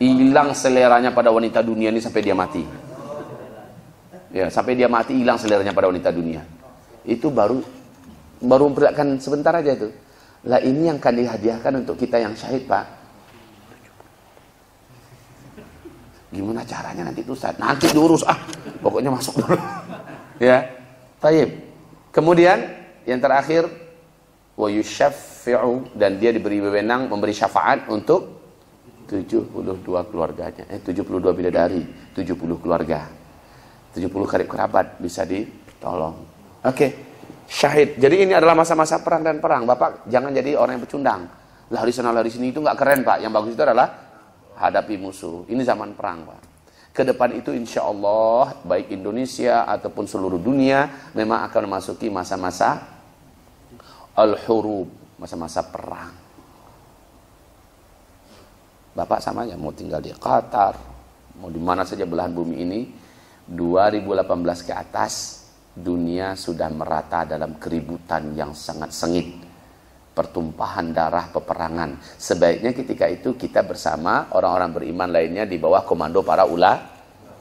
hilang seleranya pada wanita dunia ini sampai dia mati ya sampai dia mati hilang seleranya pada wanita dunia itu baru baru memperlihatkan sebentar aja itu lah ini yang akan dihadiahkan untuk kita yang syahid pak Gimana caranya nanti itu Ustaz? Nanti diurus ah. Pokoknya masuk dulu. ya. Taib. Kemudian yang terakhir wa yushaffi'u dan dia diberi wewenang memberi syafaat untuk 72 keluarganya. Eh 72 bidadari, 70 keluarga. 70 karib kerabat bisa ditolong. Oke. Okay syahid. Jadi ini adalah masa-masa perang dan perang. Bapak jangan jadi orang yang pecundang. Lari sana lari sini itu nggak keren pak. Yang bagus itu adalah hadapi musuh. Ini zaman perang, Pak. Ke depan itu insya Allah, baik Indonesia ataupun seluruh dunia, memang akan memasuki masa-masa al-hurub, masa-masa perang. Bapak sama ya mau tinggal di Qatar, mau di mana saja belahan bumi ini, 2018 ke atas, dunia sudah merata dalam keributan yang sangat sengit pertumpahan darah peperangan. Sebaiknya ketika itu kita bersama orang-orang beriman lainnya di bawah komando para ula,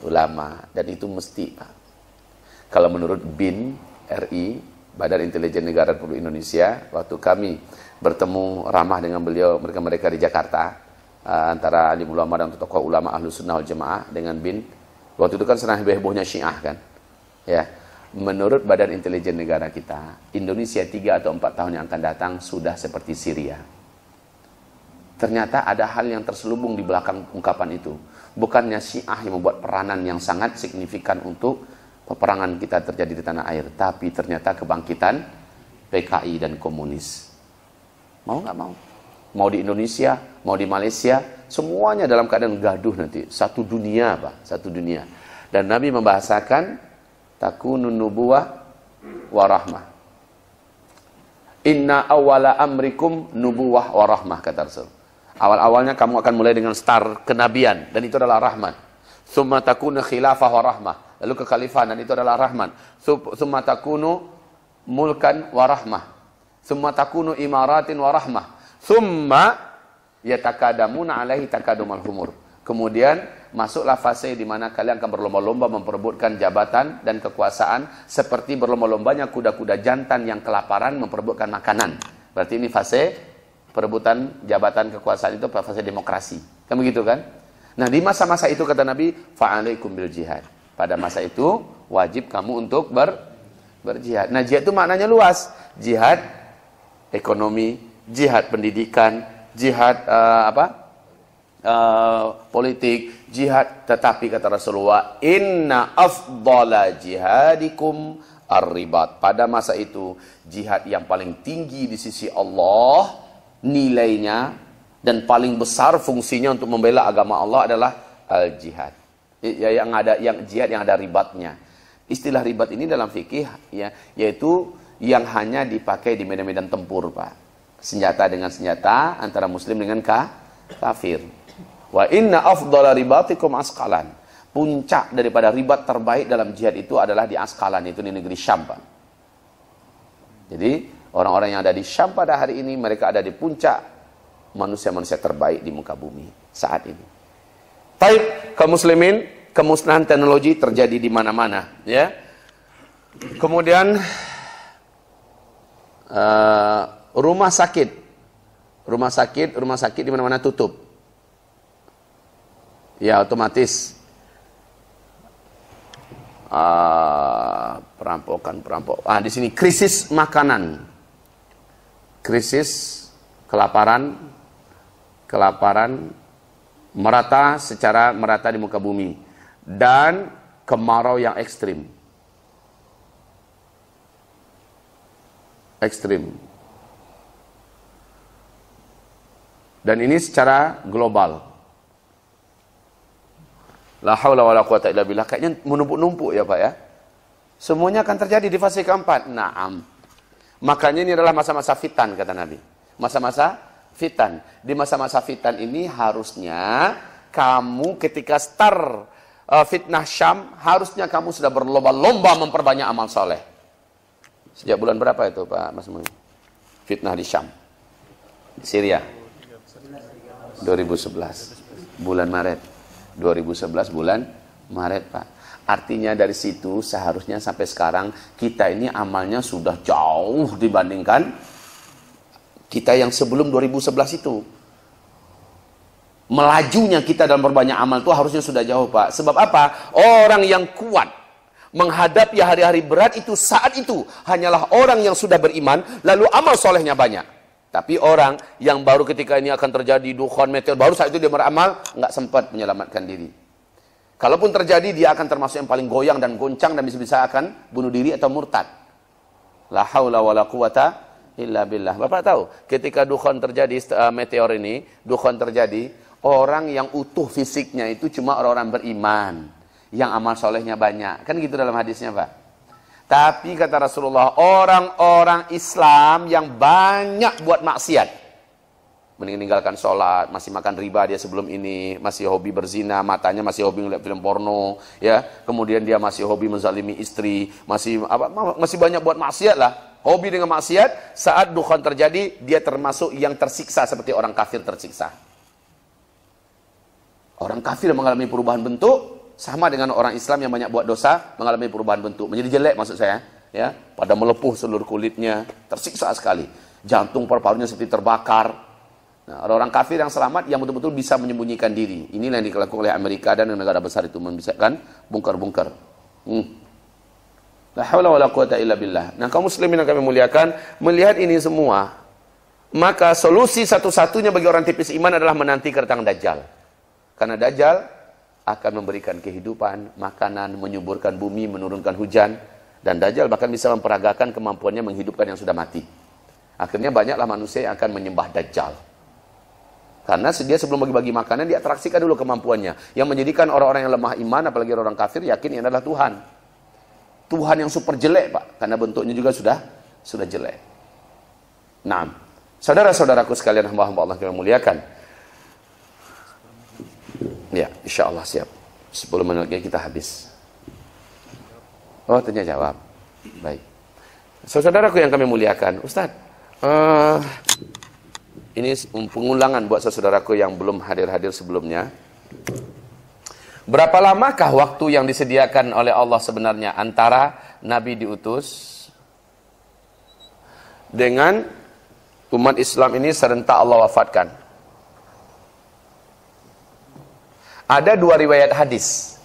ulama dan itu mesti Pak. Kalau menurut BIN RI Badan Intelijen Negara Republik Indonesia waktu kami bertemu ramah dengan beliau mereka mereka di Jakarta eh, antara alim ulama dan tokoh ulama ahlu sunnah wal jamaah dengan BIN waktu itu kan senang hebohnya syiah kan ya menurut Badan Intelijen Negara kita, Indonesia 3 atau 4 tahun yang akan datang sudah seperti Syria. Ternyata ada hal yang terselubung di belakang ungkapan itu. Bukannya Syiah yang membuat peranan yang sangat signifikan untuk peperangan kita terjadi di tanah air, tapi ternyata kebangkitan PKI dan komunis. Mau nggak mau? Mau di Indonesia, mau di Malaysia, semuanya dalam keadaan gaduh nanti. Satu dunia, Pak, satu dunia. Dan Nabi membahasakan takunun nubuwah wa rahmah. Inna awala amrikum nubuwah wa rahmah kata Rasul. Awal-awalnya kamu akan mulai dengan star kenabian dan itu adalah rahmat. Summa takunu khilafah wa rahmah. Lalu kekhalifahan dan itu adalah rahmat. Summa takunu mulkan wa rahmah. Summa takunu imaratin wa rahmah. Summa yatakadamuna alaihi takadumal humur. Kemudian masuklah fase di mana kalian akan berlomba-lomba memperebutkan jabatan dan kekuasaan seperti berlomba-lombanya kuda-kuda jantan yang kelaparan memperebutkan makanan. Berarti ini fase perebutan jabatan kekuasaan itu fase demokrasi. Kan begitu kan? Nah, di masa-masa itu kata Nabi, fa'alaikum bil jihad. Pada masa itu wajib kamu untuk ber berjihad. Nah, jihad itu maknanya luas. Jihad ekonomi, jihad pendidikan, jihad uh, apa? Eh, politik, jihad. Tetapi kata Rasulullah, inna afdala jihadikum arribat. Pada masa itu, jihad yang paling tinggi di sisi Allah, nilainya, dan paling besar fungsinya untuk membela agama Allah adalah al-jihad. Eh, ya, ya, yang ada yang jihad yang ada ribatnya. Istilah ribat ini dalam fikih ya, yaitu yang hanya dipakai di medan-medan tempur, Pak. Senjata dengan senjata antara muslim dengan kafir. Wa inna afdala ribatikum askalan. Puncak daripada ribat terbaik dalam jihad itu adalah di Askalan, itu di negeri Syam, Jadi, orang-orang yang ada di Syam pada hari ini, mereka ada di puncak manusia-manusia terbaik di muka bumi saat ini. Taib, kaum muslimin, kemusnahan teknologi terjadi di mana-mana, ya. Kemudian, uh, rumah sakit, rumah sakit, rumah sakit di mana-mana tutup ya otomatis uh, perampokan perampok. Ah di sini krisis makanan, krisis kelaparan, kelaparan merata secara merata di muka bumi dan kemarau yang ekstrim. Ekstrim. Dan ini secara global. La haula wala quwata illa billah. Kayaknya menumpuk-numpuk ya Pak ya. Semuanya akan terjadi di fase keempat. Naam. Makanya ini adalah masa-masa fitan kata Nabi. Masa-masa fitan. Di masa-masa fitan ini harusnya kamu ketika start uh, fitnah Syam, harusnya kamu sudah berlomba-lomba memperbanyak amal soleh. Sejak bulan berapa itu Pak Mas Mui? Fitnah di Syam. Syria. 2011. Bulan Maret. 2011 bulan Maret Pak. Artinya dari situ seharusnya sampai sekarang kita ini amalnya sudah jauh dibandingkan kita yang sebelum 2011 itu. Melajunya kita dalam berbanyak amal itu harusnya sudah jauh Pak. Sebab apa? Orang yang kuat menghadapi hari-hari berat itu saat itu hanyalah orang yang sudah beriman lalu amal solehnya banyak. Tapi orang yang baru ketika ini akan terjadi dukhon meteor, baru saat itu dia beramal, nggak sempat menyelamatkan diri. Kalaupun terjadi, dia akan termasuk yang paling goyang dan goncang dan bisa-bisa akan bunuh diri atau murtad. La haula wa la quwata illa billah. Bapak tahu, ketika dukhon terjadi, eh, meteor ini, dukhon terjadi, orang yang utuh fisiknya itu cuma orang-orang beriman. Yang amal solehnya banyak. Kan gitu dalam hadisnya, Pak. Tapi kata Rasulullah, orang-orang Islam yang banyak buat maksiat. Meninggalkan sholat, masih makan riba dia sebelum ini, masih hobi berzina, matanya masih hobi ngeliat film porno, ya. Kemudian dia masih hobi menzalimi istri, masih apa, masih banyak buat maksiat lah. Hobi dengan maksiat, saat dukhan terjadi, dia termasuk yang tersiksa seperti orang kafir tersiksa. Orang kafir mengalami perubahan bentuk, sama dengan orang Islam yang banyak buat dosa mengalami perubahan bentuk menjadi jelek maksud saya ya pada melepuh seluruh kulitnya tersiksa sekali jantung paru-parunya seperti terbakar nah orang-orang kafir yang selamat yang betul-betul bisa menyembunyikan diri inilah yang dilakukan oleh Amerika dan negara besar itu membisikkan bungkar-bungkar hmm. La wa la quwata illa billah. Nah, kaum muslimin yang kami muliakan, melihat ini semua, maka solusi satu-satunya bagi orang tipis iman adalah menanti kedatangan dajjal. Karena dajjal akan memberikan kehidupan, makanan, menyuburkan bumi, menurunkan hujan, dan Dajjal bahkan bisa memperagakan kemampuannya menghidupkan yang sudah mati. Akhirnya banyaklah manusia yang akan menyembah Dajjal. Karena dia sebelum bagi-bagi makanan, dia atraksikan dulu kemampuannya. Yang menjadikan orang-orang yang lemah iman, apalagi orang kafir, yakin ini adalah Tuhan. Tuhan yang super jelek, Pak. Karena bentuknya juga sudah sudah jelek. Nah, saudara-saudaraku sekalian, hamba-hamba Allah yang muliakan. Ya, insya Allah siap. 10 menitnya kita habis. Oh, tanya jawab. Baik. Saudaraku yang kami muliakan, Ustaz, uh, ini pengulangan buat saudaraku yang belum hadir-hadir sebelumnya. Berapa lamakah waktu yang disediakan oleh Allah sebenarnya antara Nabi diutus dengan umat Islam ini serentak Allah wafatkan? Ada dua riwayat hadis.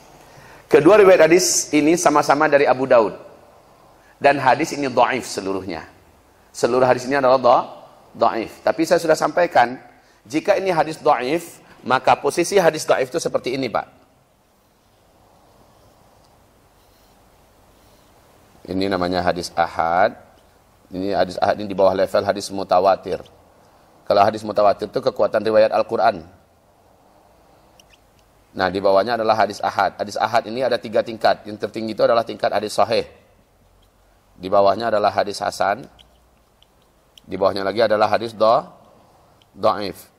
Kedua riwayat hadis ini sama-sama dari Abu Daud. Dan hadis ini do'if seluruhnya. Seluruh hadis ini adalah do'if. Tapi saya sudah sampaikan, jika ini hadis do'if, maka posisi hadis do'if itu seperti ini Pak. Ini namanya hadis ahad. Ini hadis ahad ini di bawah level hadis mutawatir. Kalau hadis mutawatir itu kekuatan riwayat Al-Quran. Nah, di bawahnya adalah hadis ahad. Hadis ahad ini ada tiga tingkat. Yang tertinggi itu adalah tingkat hadis sahih. Di bawahnya adalah hadis hasan. Di bawahnya lagi adalah hadis do, do'if.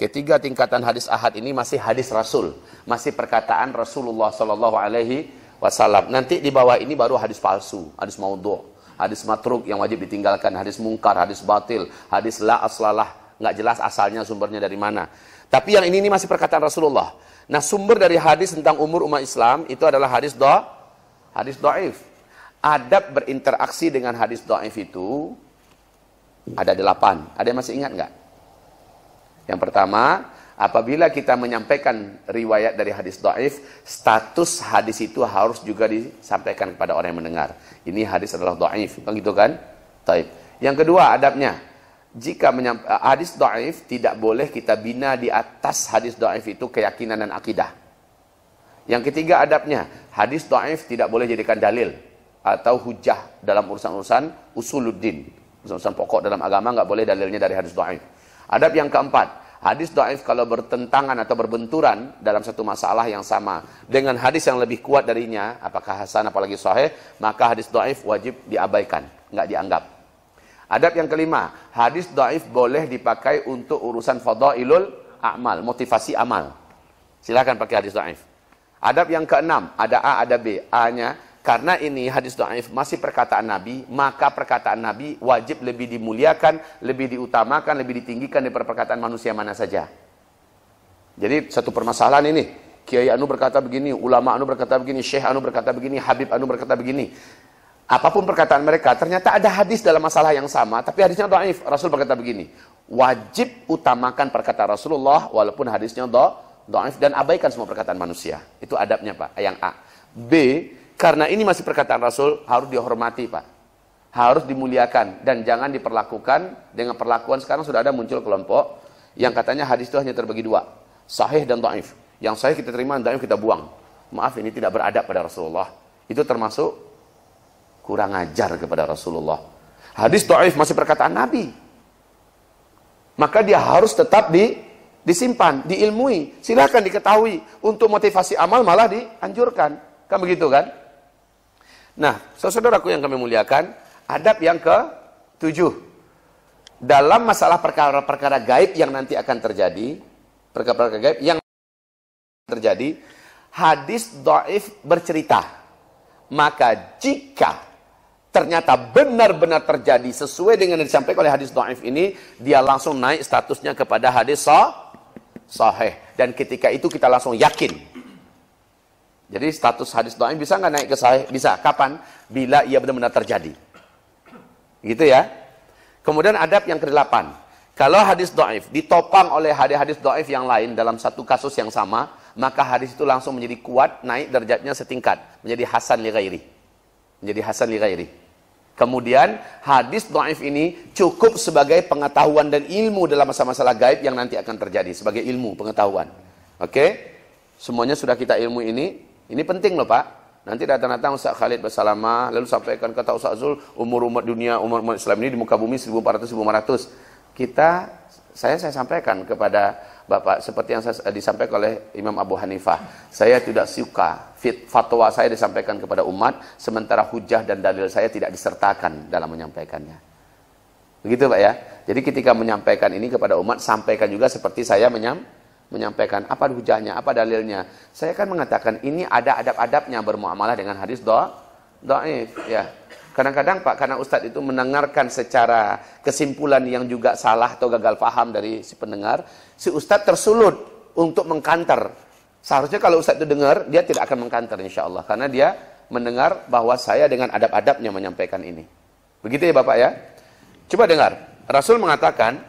Ketiga tingkatan hadis ahad ini masih hadis Rasul. Masih perkataan Rasulullah Shallallahu Alaihi Wasallam. Nanti di bawah ini baru hadis palsu, hadis maudhu, hadis matruk yang wajib ditinggalkan, hadis mungkar, hadis batil, hadis la aslalah, nggak jelas asalnya sumbernya dari mana. Tapi yang ini, ini masih perkataan Rasulullah. Nah sumber dari hadis tentang umur umat Islam itu adalah hadis do, hadis do'if. Adab berinteraksi dengan hadis do'if itu ada delapan. Ada yang masih ingat nggak? Yang pertama, apabila kita menyampaikan riwayat dari hadis do'if, status hadis itu harus juga disampaikan kepada orang yang mendengar. Ini hadis adalah do'if. begitu kan? Taib. Yang kedua, adabnya jika eh, hadis do'if tidak boleh kita bina di atas hadis do'if itu keyakinan dan akidah. Yang ketiga adabnya, hadis do'if tidak boleh jadikan dalil atau hujah dalam urusan-urusan usuluddin. Urusan-urusan pokok dalam agama nggak boleh dalilnya dari hadis do'if. Adab yang keempat, hadis do'if kalau bertentangan atau berbenturan dalam satu masalah yang sama dengan hadis yang lebih kuat darinya, apakah hasan apalagi sahih, maka hadis do'if wajib diabaikan, nggak dianggap. Adab yang kelima, hadis daif boleh dipakai untuk urusan fadailul amal, motivasi amal. Silakan pakai hadis daif. Adab yang keenam, ada A, ada B. A-nya, karena ini hadis daif masih perkataan Nabi, maka perkataan Nabi wajib lebih dimuliakan, lebih diutamakan, lebih ditinggikan daripada perkataan manusia mana saja. Jadi satu permasalahan ini, Kiai Anu berkata begini, ulama Anu berkata begini, Syekh Anu berkata begini, Habib Anu berkata begini apapun perkataan mereka, ternyata ada hadis dalam masalah yang sama, tapi hadisnya do'if. Rasul berkata begini, wajib utamakan perkataan Rasulullah walaupun hadisnya do'if, dan abaikan semua perkataan manusia. Itu adabnya, Pak, yang A. B, karena ini masih perkataan Rasul, harus dihormati, Pak. Harus dimuliakan dan jangan diperlakukan dengan perlakuan sekarang sudah ada muncul kelompok yang katanya hadis itu hanya terbagi dua, sahih dan do'if. Yang sahih kita terima, dan do'if kita buang. Maaf, ini tidak beradab pada Rasulullah. Itu termasuk kurang ajar kepada Rasulullah. Hadis do'if masih perkataan Nabi. Maka dia harus tetap di, disimpan, diilmui. Silahkan diketahui. Untuk motivasi amal malah dianjurkan. Kan begitu kan? Nah, saudaraku yang kami muliakan, adab yang ke tujuh. Dalam masalah perkara-perkara gaib yang nanti akan terjadi, perkara-perkara gaib yang terjadi, hadis do'if bercerita. Maka jika ternyata benar-benar terjadi sesuai dengan yang disampaikan oleh hadis do'if ini, dia langsung naik statusnya kepada hadis sah, sahih. Dan ketika itu kita langsung yakin. Jadi status hadis do'if bisa nggak naik ke sahih? Bisa. Kapan? Bila ia benar-benar terjadi. Gitu ya. Kemudian adab yang ke-8. Kalau hadis do'if ditopang oleh hadis-hadis do'if yang lain dalam satu kasus yang sama, maka hadis itu langsung menjadi kuat, naik derajatnya setingkat. Menjadi hasan li ghairi menjadi hasan li ghairi. Kemudian hadis doaif ini cukup sebagai pengetahuan dan ilmu dalam masalah-masalah gaib yang nanti akan terjadi sebagai ilmu pengetahuan. Oke, okay? semuanya sudah kita ilmu ini. Ini penting loh pak. Nanti datang-datang Ustaz Khalid bersalama, lalu sampaikan kata Ustaz Zul, umur umat dunia, umur umat Islam ini di muka bumi 1400-1500. Kita, saya saya sampaikan kepada Bapak seperti yang saya, disampaikan oleh Imam Abu Hanifah, saya tidak suka fit, fatwa saya disampaikan kepada umat sementara hujah dan dalil saya tidak disertakan dalam menyampaikannya. Begitu Pak ya. Jadi ketika menyampaikan ini kepada umat sampaikan juga seperti saya menyam, menyampaikan apa hujahnya, apa dalilnya. Saya akan mengatakan ini ada adab-adabnya bermuamalah dengan hadis do, doif ya. Kadang-kadang Pak, karena Ustadz itu mendengarkan secara kesimpulan yang juga salah atau gagal paham dari si pendengar, si Ustadz tersulut untuk mengkanter. Seharusnya kalau Ustadz itu dengar, dia tidak akan mengkanter insya Allah. Karena dia mendengar bahwa saya dengan adab-adabnya menyampaikan ini. Begitu ya Bapak ya. Coba dengar, Rasul mengatakan,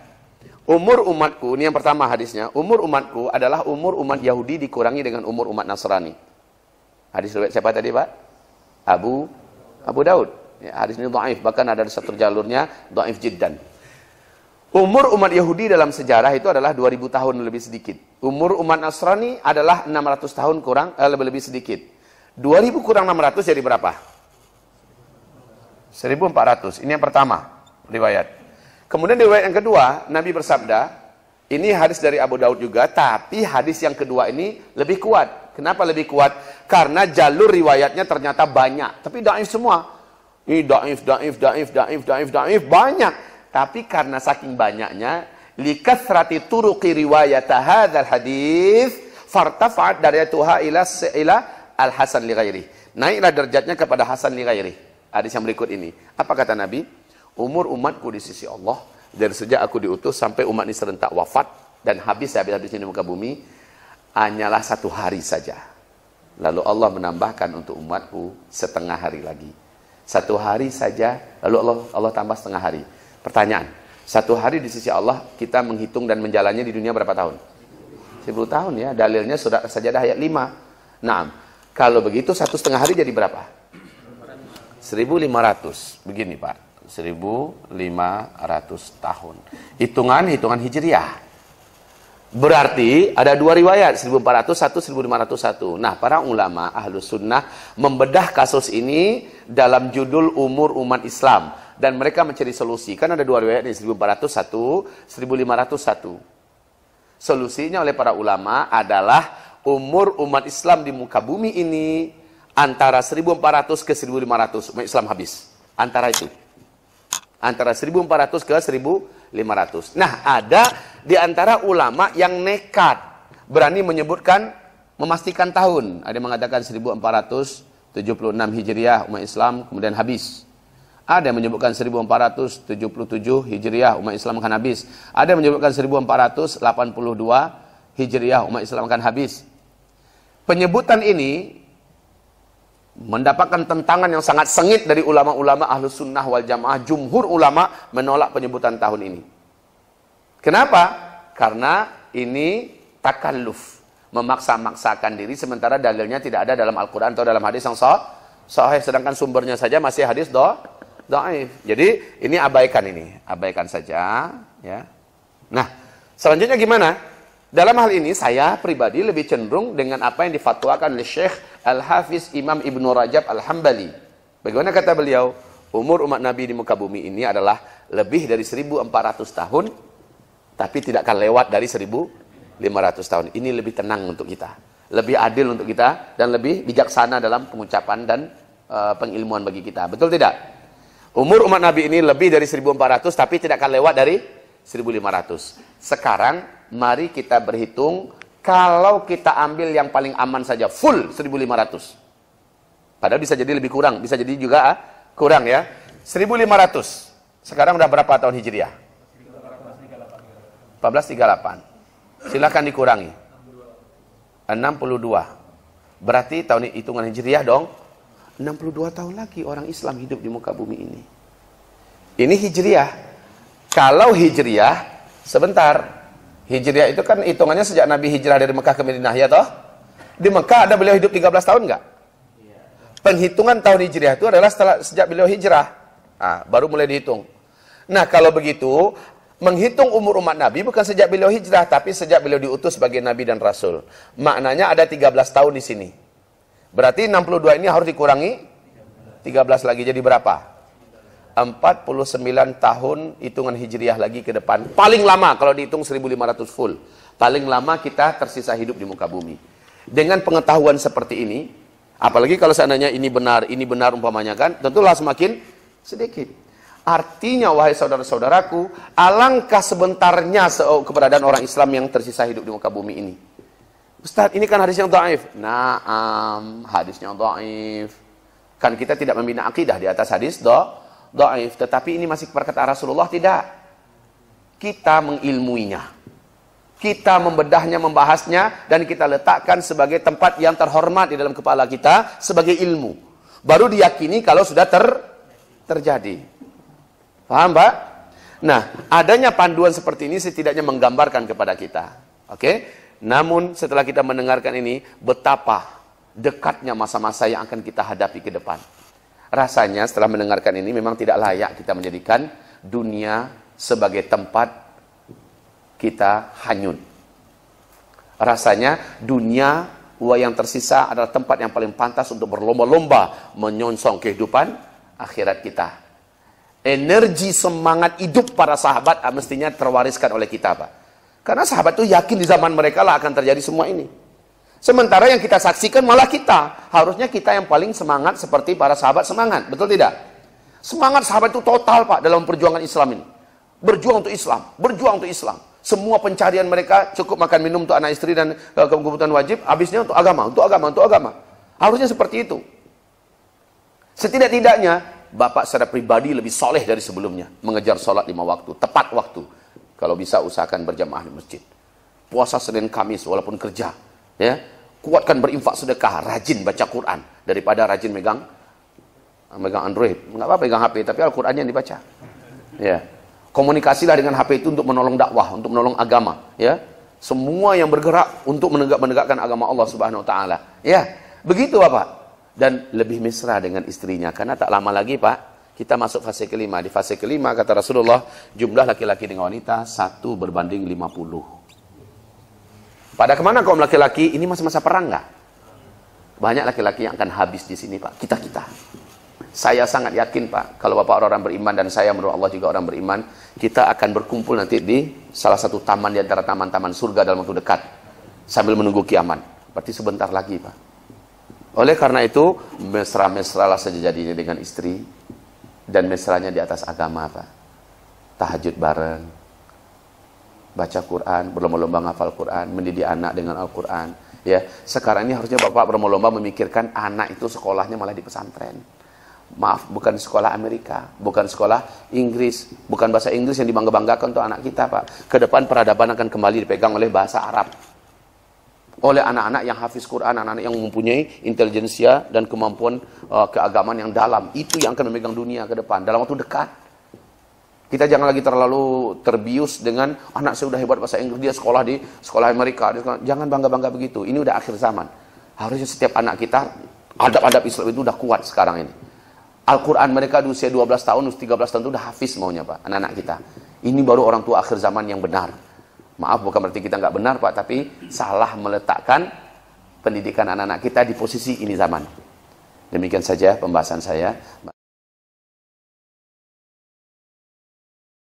umur umatku, ini yang pertama hadisnya, umur umatku adalah umur umat Yahudi dikurangi dengan umur umat Nasrani. Hadis siapa tadi Pak? Abu Abu Daud. Ya, hadis ini dhaif, bahkan ada satu jalurnya dhaif jiddan. Umur umat Yahudi dalam sejarah itu adalah 2000 tahun lebih sedikit. Umur umat Nasrani adalah 600 tahun kurang eh, lebih lebih sedikit. 2000 kurang 600 jadi berapa? 1400. Ini yang pertama riwayat. Kemudian riwayat yang kedua, Nabi bersabda, ini hadis dari Abu Daud juga, tapi hadis yang kedua ini lebih kuat. Kenapa lebih kuat? Karena jalur riwayatnya ternyata banyak, tapi doain semua. Ini daif, daif, daif, daif, daif, daif, banyak. Tapi karena saking banyaknya, likathrati turuqi riwayat hadzal hadis fartafa'at Tuhan ila ila al hasan li ghairi. Naiklah derajatnya kepada hasan li ghairi. Hadis yang berikut ini. Apa kata Nabi? Umur umatku di sisi Allah dari sejak aku diutus sampai umat ini serentak wafat dan habis habis habis di muka bumi hanyalah satu hari saja. Lalu Allah menambahkan untuk umatku setengah hari lagi. Satu hari saja, lalu Allah Allah tambah setengah hari. Pertanyaan, satu hari di sisi Allah kita menghitung dan menjalannya di dunia berapa tahun? 10 tahun ya, dalilnya sudah ada ayat 5. Nah, kalau begitu satu setengah hari jadi berapa? 1500. Begini Pak, 1500 tahun. Hitungan hitungan Hijriah. Berarti ada dua riwayat 1401 1501. Nah, para ulama ahlu Sunnah membedah kasus ini dalam judul umur umat Islam dan mereka mencari solusi. Kan ada dua riwayat nih 1401 1501. Solusinya oleh para ulama adalah umur umat Islam di muka bumi ini antara 1400 ke 1500 umat Islam habis. Antara itu. Antara 1400 ke 1000 500. Nah, ada di antara ulama yang nekat berani menyebutkan memastikan tahun. Ada yang mengatakan 1476 Hijriah umat Islam kemudian habis. Ada yang menyebutkan 1477 Hijriah umat Islam akan habis. Ada yang menyebutkan 1482 Hijriah umat Islam akan habis. Penyebutan ini mendapatkan tentangan yang sangat sengit dari ulama-ulama ahlu sunnah wal jamaah jumhur ulama menolak penyebutan tahun ini kenapa? karena ini takalluf memaksa-maksakan diri sementara dalilnya tidak ada dalam Al-Quran atau dalam hadis yang sah sahih sedangkan sumbernya saja masih hadis do doaif jadi ini abaikan ini abaikan saja ya nah selanjutnya gimana dalam hal ini saya pribadi lebih cenderung dengan apa yang difatwakan oleh Syekh Al-Hafiz Imam Ibnu Rajab Al-Hambali. Bagaimana kata beliau? Umur umat Nabi di muka bumi ini adalah lebih dari 1400 tahun, tapi tidak akan lewat dari 1500 tahun. Ini lebih tenang untuk kita, lebih adil untuk kita, dan lebih bijaksana dalam pengucapan dan uh, pengilmuan bagi kita. Betul tidak? Umur umat Nabi ini lebih dari 1400, tapi tidak akan lewat dari 1500. Sekarang mari kita berhitung kalau kita ambil yang paling aman saja full 1500. Padahal bisa jadi lebih kurang, bisa jadi juga ah, kurang ya. 1500. Sekarang udah berapa tahun Hijriah? 1438. Silakan dikurangi. 62. Berarti tahun hitungan Hijriah dong. 62 tahun lagi orang Islam hidup di muka bumi ini. Ini Hijriah. Kalau Hijriah, sebentar. Hijriah itu kan hitungannya sejak Nabi hijrah dari Mekah ke Madinah ya toh? Di Mekah ada beliau hidup 13 tahun enggak? Penghitungan tahun hijriah itu adalah setelah sejak beliau hijrah. Nah, baru mulai dihitung. Nah, kalau begitu, menghitung umur umat Nabi bukan sejak beliau hijrah, tapi sejak beliau diutus sebagai Nabi dan Rasul. Maknanya ada 13 tahun di sini. Berarti 62 ini harus dikurangi 13 lagi, jadi berapa? 49 tahun hitungan hijriah lagi ke depan. Paling lama kalau dihitung 1500 full. Paling lama kita tersisa hidup di muka bumi. Dengan pengetahuan seperti ini, apalagi kalau seandainya ini benar, ini benar umpamanya kan, tentulah semakin sedikit. Artinya wahai saudara-saudaraku, alangkah sebentarnya oh, keberadaan orang Islam yang tersisa hidup di muka bumi ini. Ustaz, ini kan hadis yang dhaif. Naam, hadisnya dhaif. Kan kita tidak membina akidah di atas hadis dhaif do'if, tetapi ini masih perkataan Rasulullah, tidak. Kita mengilmuinya. Kita membedahnya, membahasnya, dan kita letakkan sebagai tempat yang terhormat di dalam kepala kita, sebagai ilmu. Baru diyakini kalau sudah ter terjadi. Paham, Pak? Nah, adanya panduan seperti ini setidaknya menggambarkan kepada kita. Oke? Okay? Namun setelah kita mendengarkan ini, betapa dekatnya masa-masa yang akan kita hadapi ke depan. Rasanya setelah mendengarkan ini memang tidak layak kita menjadikan dunia sebagai tempat kita hanyut. Rasanya dunia uang yang tersisa adalah tempat yang paling pantas untuk berlomba-lomba menyongsong kehidupan akhirat kita. Energi semangat hidup para sahabat ah, mestinya terwariskan oleh kita, Pak. Karena sahabat itu yakin di zaman mereka lah akan terjadi semua ini. Sementara yang kita saksikan malah kita. Harusnya kita yang paling semangat seperti para sahabat semangat. Betul tidak? Semangat sahabat itu total Pak dalam perjuangan Islam ini. Berjuang untuk Islam. Berjuang untuk Islam. Semua pencarian mereka cukup makan minum untuk anak istri dan eh, kebutuhan wajib. Habisnya untuk agama, untuk agama, untuk agama. Harusnya seperti itu. Setidak-tidaknya Bapak secara pribadi lebih soleh dari sebelumnya. Mengejar sholat lima waktu. Tepat waktu. Kalau bisa usahakan berjamaah di masjid. Puasa Senin Kamis walaupun kerja ya kuatkan berinfak sedekah rajin baca Quran daripada rajin megang megang Android nggak apa pegang HP tapi al Qurannya yang dibaca ya komunikasilah dengan HP itu untuk menolong dakwah untuk menolong agama ya semua yang bergerak untuk menegak menegakkan agama Allah Subhanahu wa taala ya begitu Bapak dan lebih mesra dengan istrinya karena tak lama lagi Pak kita masuk fase kelima di fase kelima kata Rasulullah jumlah laki-laki dengan wanita satu berbanding lima puluh. Pada kemana kaum laki-laki? Ini masa-masa perang nggak? Banyak laki-laki yang akan habis di sini Pak. Kita kita. Saya sangat yakin Pak, kalau Bapak orang-orang beriman dan saya menurut Allah juga orang beriman, kita akan berkumpul nanti di salah satu taman di antara taman-taman surga dalam waktu dekat sambil menunggu kiamat. Berarti sebentar lagi Pak. Oleh karena itu, mesra-mesralah jadinya dengan istri dan mesranya di atas agama Pak. Tahajud bareng, baca Quran, berlomba-lomba ngafal Quran, mendidik anak dengan Al-Quran. Ya, sekarang ini harusnya bapak berlomba-lomba memikirkan anak itu sekolahnya malah di pesantren. Maaf, bukan sekolah Amerika, bukan sekolah Inggris, bukan bahasa Inggris yang dibangga-banggakan untuk anak kita, Pak. Ke depan peradaban akan kembali dipegang oleh bahasa Arab. Oleh anak-anak yang hafiz Quran, anak-anak yang mempunyai intelijensia dan kemampuan uh, keagamaan yang dalam. Itu yang akan memegang dunia ke depan dalam waktu dekat. Kita jangan lagi terlalu terbius dengan ah, anak saya sudah hebat bahasa Inggris, dia sekolah di sekolah Amerika. Jangan bangga-bangga begitu. Ini udah akhir zaman. Harusnya setiap anak kita adab-adab Islam itu udah kuat sekarang ini. Al-Quran mereka di usia 12 tahun, 13 tahun itu udah hafiz maunya Pak, anak-anak kita. Ini baru orang tua akhir zaman yang benar. Maaf bukan berarti kita nggak benar Pak, tapi salah meletakkan pendidikan anak-anak kita di posisi ini zaman. Demikian saja pembahasan saya.